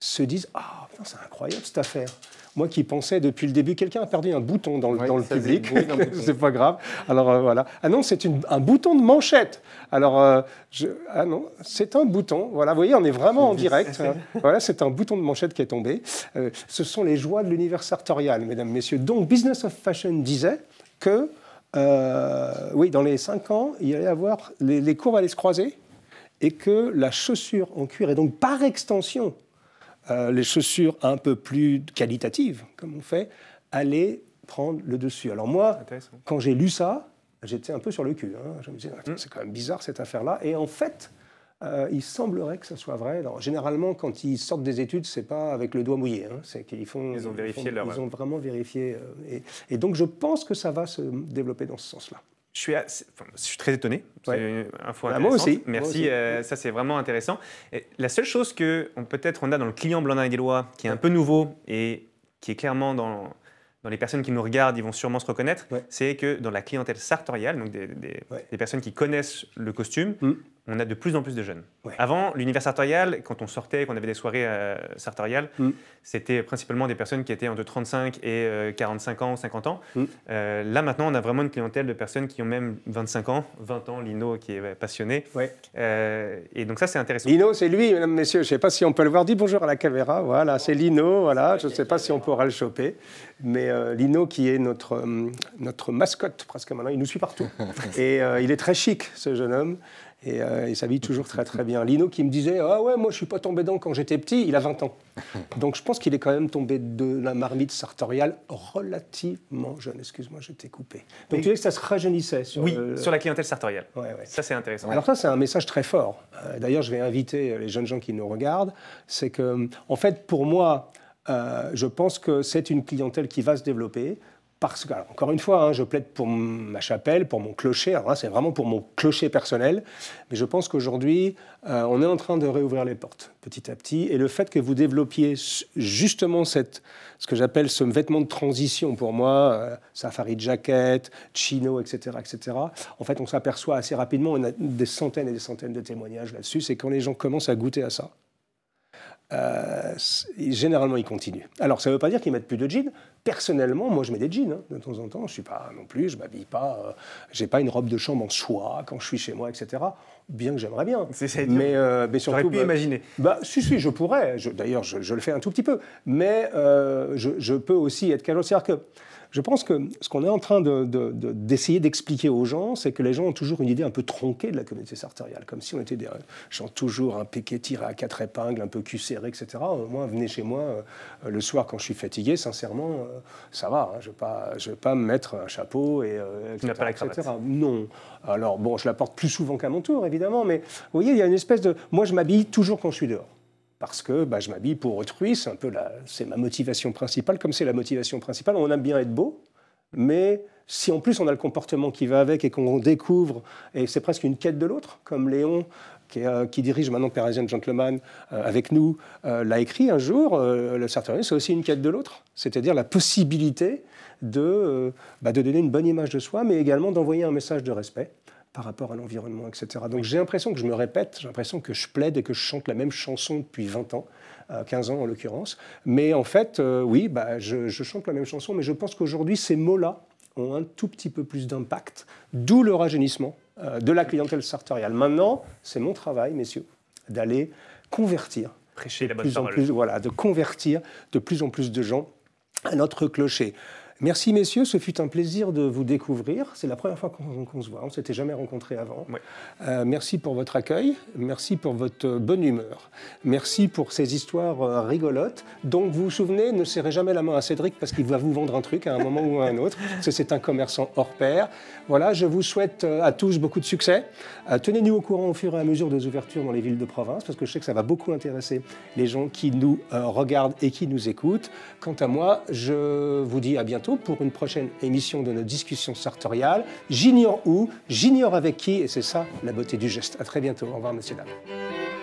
se disent Ah, c'est incroyable cette affaire. Moi qui pensais depuis le début, quelqu'un a perdu un bouton dans le, dans le public. c'est pas grave. Alors euh, voilà. Ah non, c'est un bouton de manchette. Alors, euh, je, ah non, c'est un bouton. Voilà, vous voyez, on est vraiment en direct. voilà, c'est un bouton de manchette qui est tombé. Euh, ce sont les joies de l'univers sartorial, mesdames, messieurs. Donc, Business of Fashion disait que, oui, dans les cinq ans, il allait avoir, les, les courbes allaient se croiser et que la chaussure en cuir, et donc par extension, euh, les chaussures un peu plus qualitatives, comme on fait, allaient prendre le dessus. Alors moi, quand j'ai lu ça, j'étais un peu sur le cul. Hein. Je me disais, mm. c'est quand même bizarre cette affaire-là. Et en fait, euh, il semblerait que ça soit vrai. Alors, généralement, quand ils sortent des études, c'est pas avec le doigt mouillé. Hein. C'est qu'ils font. Ils ont vérifié Ils ont vraiment vérifié. Euh, et donc, je pense que ça va se développer dans ce sens-là je suis, très étonné. Ouais. Info bah, moi aussi. Merci, euh, ça c'est vraiment intéressant. la seule chose que peut-être on a dans le client blandin et lois qui est un peu nouveau et qui est clairement dans dans les personnes qui nous regardent, ils vont sûrement se reconnaître, c'est que dans la clientèle sartoriale, donc des, personnes qui connaissent le costume, mm. on a de plus en plus de jeunes. Avant, l'univers sartorial, quand on sortait, qu'on avait des soirées euh, sartoriales, mm. c'était principalement des personnes qui étaient entre 35 et 45 euh, ans, 50 ans. Mm. Euh, là, maintenant, on a vraiment une clientèle de personnes qui ont même 25 ans, 20 ans, Lino qui est passionné. et donc ça, c'est intéressant. Lino, c'est lui, mesdames, messieurs. Je ne sais pas si on peut le voir. Dis bonjour à la caméra. Voilà, c'est Lino. Voilà, je ne sais pas si on pourra le choper. Mais euh, Lino, qui est notre, euh, notre mascotte presque maintenant, il nous suit partout. et euh, il est très chic, ce jeune homme. Et il s'habille toujours très très bien. Lino qui me disait Ah ouais, moi je suis pas tombé dedans quand j'étais petit, il a 20 ans. Donc je pense qu'il est quand même tombé de la marmite sartoriale relativement jeune. Excuse-moi, je t'ai coupé. Donc tu disais que ça se rajeunissait sur Oui, sur la clientèle sartoriale. Ça c'est intéressant. Alors ça c'est un message très fort. D'ailleurs, je vais inviter les jeunes gens qui nous regardent. C'est que, en fait, pour moi, euh, je pense que c'est une clientèle qui va se développer. Parce que, encore une fois, hein, je plaide pour ma chapelle, pour mon clocher. c'est vraiment pour mon clocher personnel. Mais je pense qu'aujourd'hui, euh, on est en train de réouvrir les portes petit à petit. Et le fait que vous développiez justement cette, ce que j'appelle ce vêtement de transition pour moi, euh, safari jacket, chino, etc., etc. En fait, on s'aperçoit assez rapidement, on a des centaines et des centaines de témoignages là-dessus, c'est quand les gens commencent à goûter à ça. Euh, généralement, ils continuent. Alors, ça ne veut pas dire qu'ils mettent plus de jeans. Personnellement, moi, je mets des jeans hein, de temps en temps. Je ne suis pas non plus, je ne m'habille pas, euh, Je n'ai pas une robe de chambre en soie quand je suis chez moi, etc. Bien que j'aimerais bien. C'est mais, euh, mais surtout, pu bah, imaginer. Bah, si, si, je pourrais. D'ailleurs, je, le fais un tout petit peu. Mais euh, je, peux aussi être calme. C'est-à-dire que je pense que ce qu'on est en train d'essayer de, d'expliquer aux gens, c'est que les gens ont toujours une idée un peu tronquée de la communauté sartériale, comme si on était des euh, gens toujours un piquet tiré à quatre épingles, un peu cul serré, etc. moins venez chez moi euh, le soir quand je suis fatigué, sincèrement, euh, ça va, hein. je ne vais, pas, me mettre un chapeau et... Euh, pas la Non. Alors, bon, je la porte plus souvent qu'à mon tour, évidemment, mais vous voyez, il y a une espèce de... Moi, je m'habille toujours quand je suis dehors parce que bah, je m'habille pour autrui, c'est un peu la, c'est ma motivation principale. Comme c'est la motivation principale, on aime bien être beau, mais si en plus on a le comportement qui va avec et qu'on découvre, et c'est presque une quête de l'autre, comme Léon, qui, euh, dirige maintenant Parisian Gentleman euh, avec nous, euh, l'a écrit un jour, le sartorialisme, c'est aussi une quête de l'autre, c'est-à-dire la possibilité de, bah, de donner une bonne image de soi, mais également d'envoyer un message de respect par rapport à l'environnement, etc. Donc j'ai l'impression que je me répète, j'ai l'impression que je plaide et que je chante la même chanson depuis 20 ans, 15 euh, ans en l'occurrence. Mais en fait, euh, oui, bah, je, chante la même chanson, mais je pense qu'aujourd'hui, ces mots-là ont un tout petit peu plus d'impact, d'où le rajeunissement euh, de la clientèle sartoriale. Maintenant, c'est mon travail, messieurs, d'aller convertir. Prêcher la bonne plus En plus, voilà, de convertir de plus en plus de gens à notre clocher. Merci messieurs, ce fut un plaisir de vous découvrir. C'est la première fois qu'on se voit, on ne s'était jamais rencontrés avant. Euh, merci pour votre accueil, merci pour votre bonne humeur, merci pour ces histoires euh, rigolotes. Donc vous vous souvenez, ne serrez jamais la main à Cédric parce qu'il va vous vendre un truc à un moment ou à un autre. que C'est un commerçant hors pair. Voilà, je vous souhaite euh, à tous beaucoup de succès. Tenez-nous au courant au fur et à mesure des ouvertures dans les villes de province parce que je sais que ça va beaucoup intéresser les gens qui nous regardent et qui nous écoutent. Quant à moi, je vous dis à bientôt pour une prochaine émission de nos discussions sartoriales. J'ignore où, j'ignore avec qui, et c'est ça la beauté du geste. À très bientôt. Au revoir, messieurs, dames.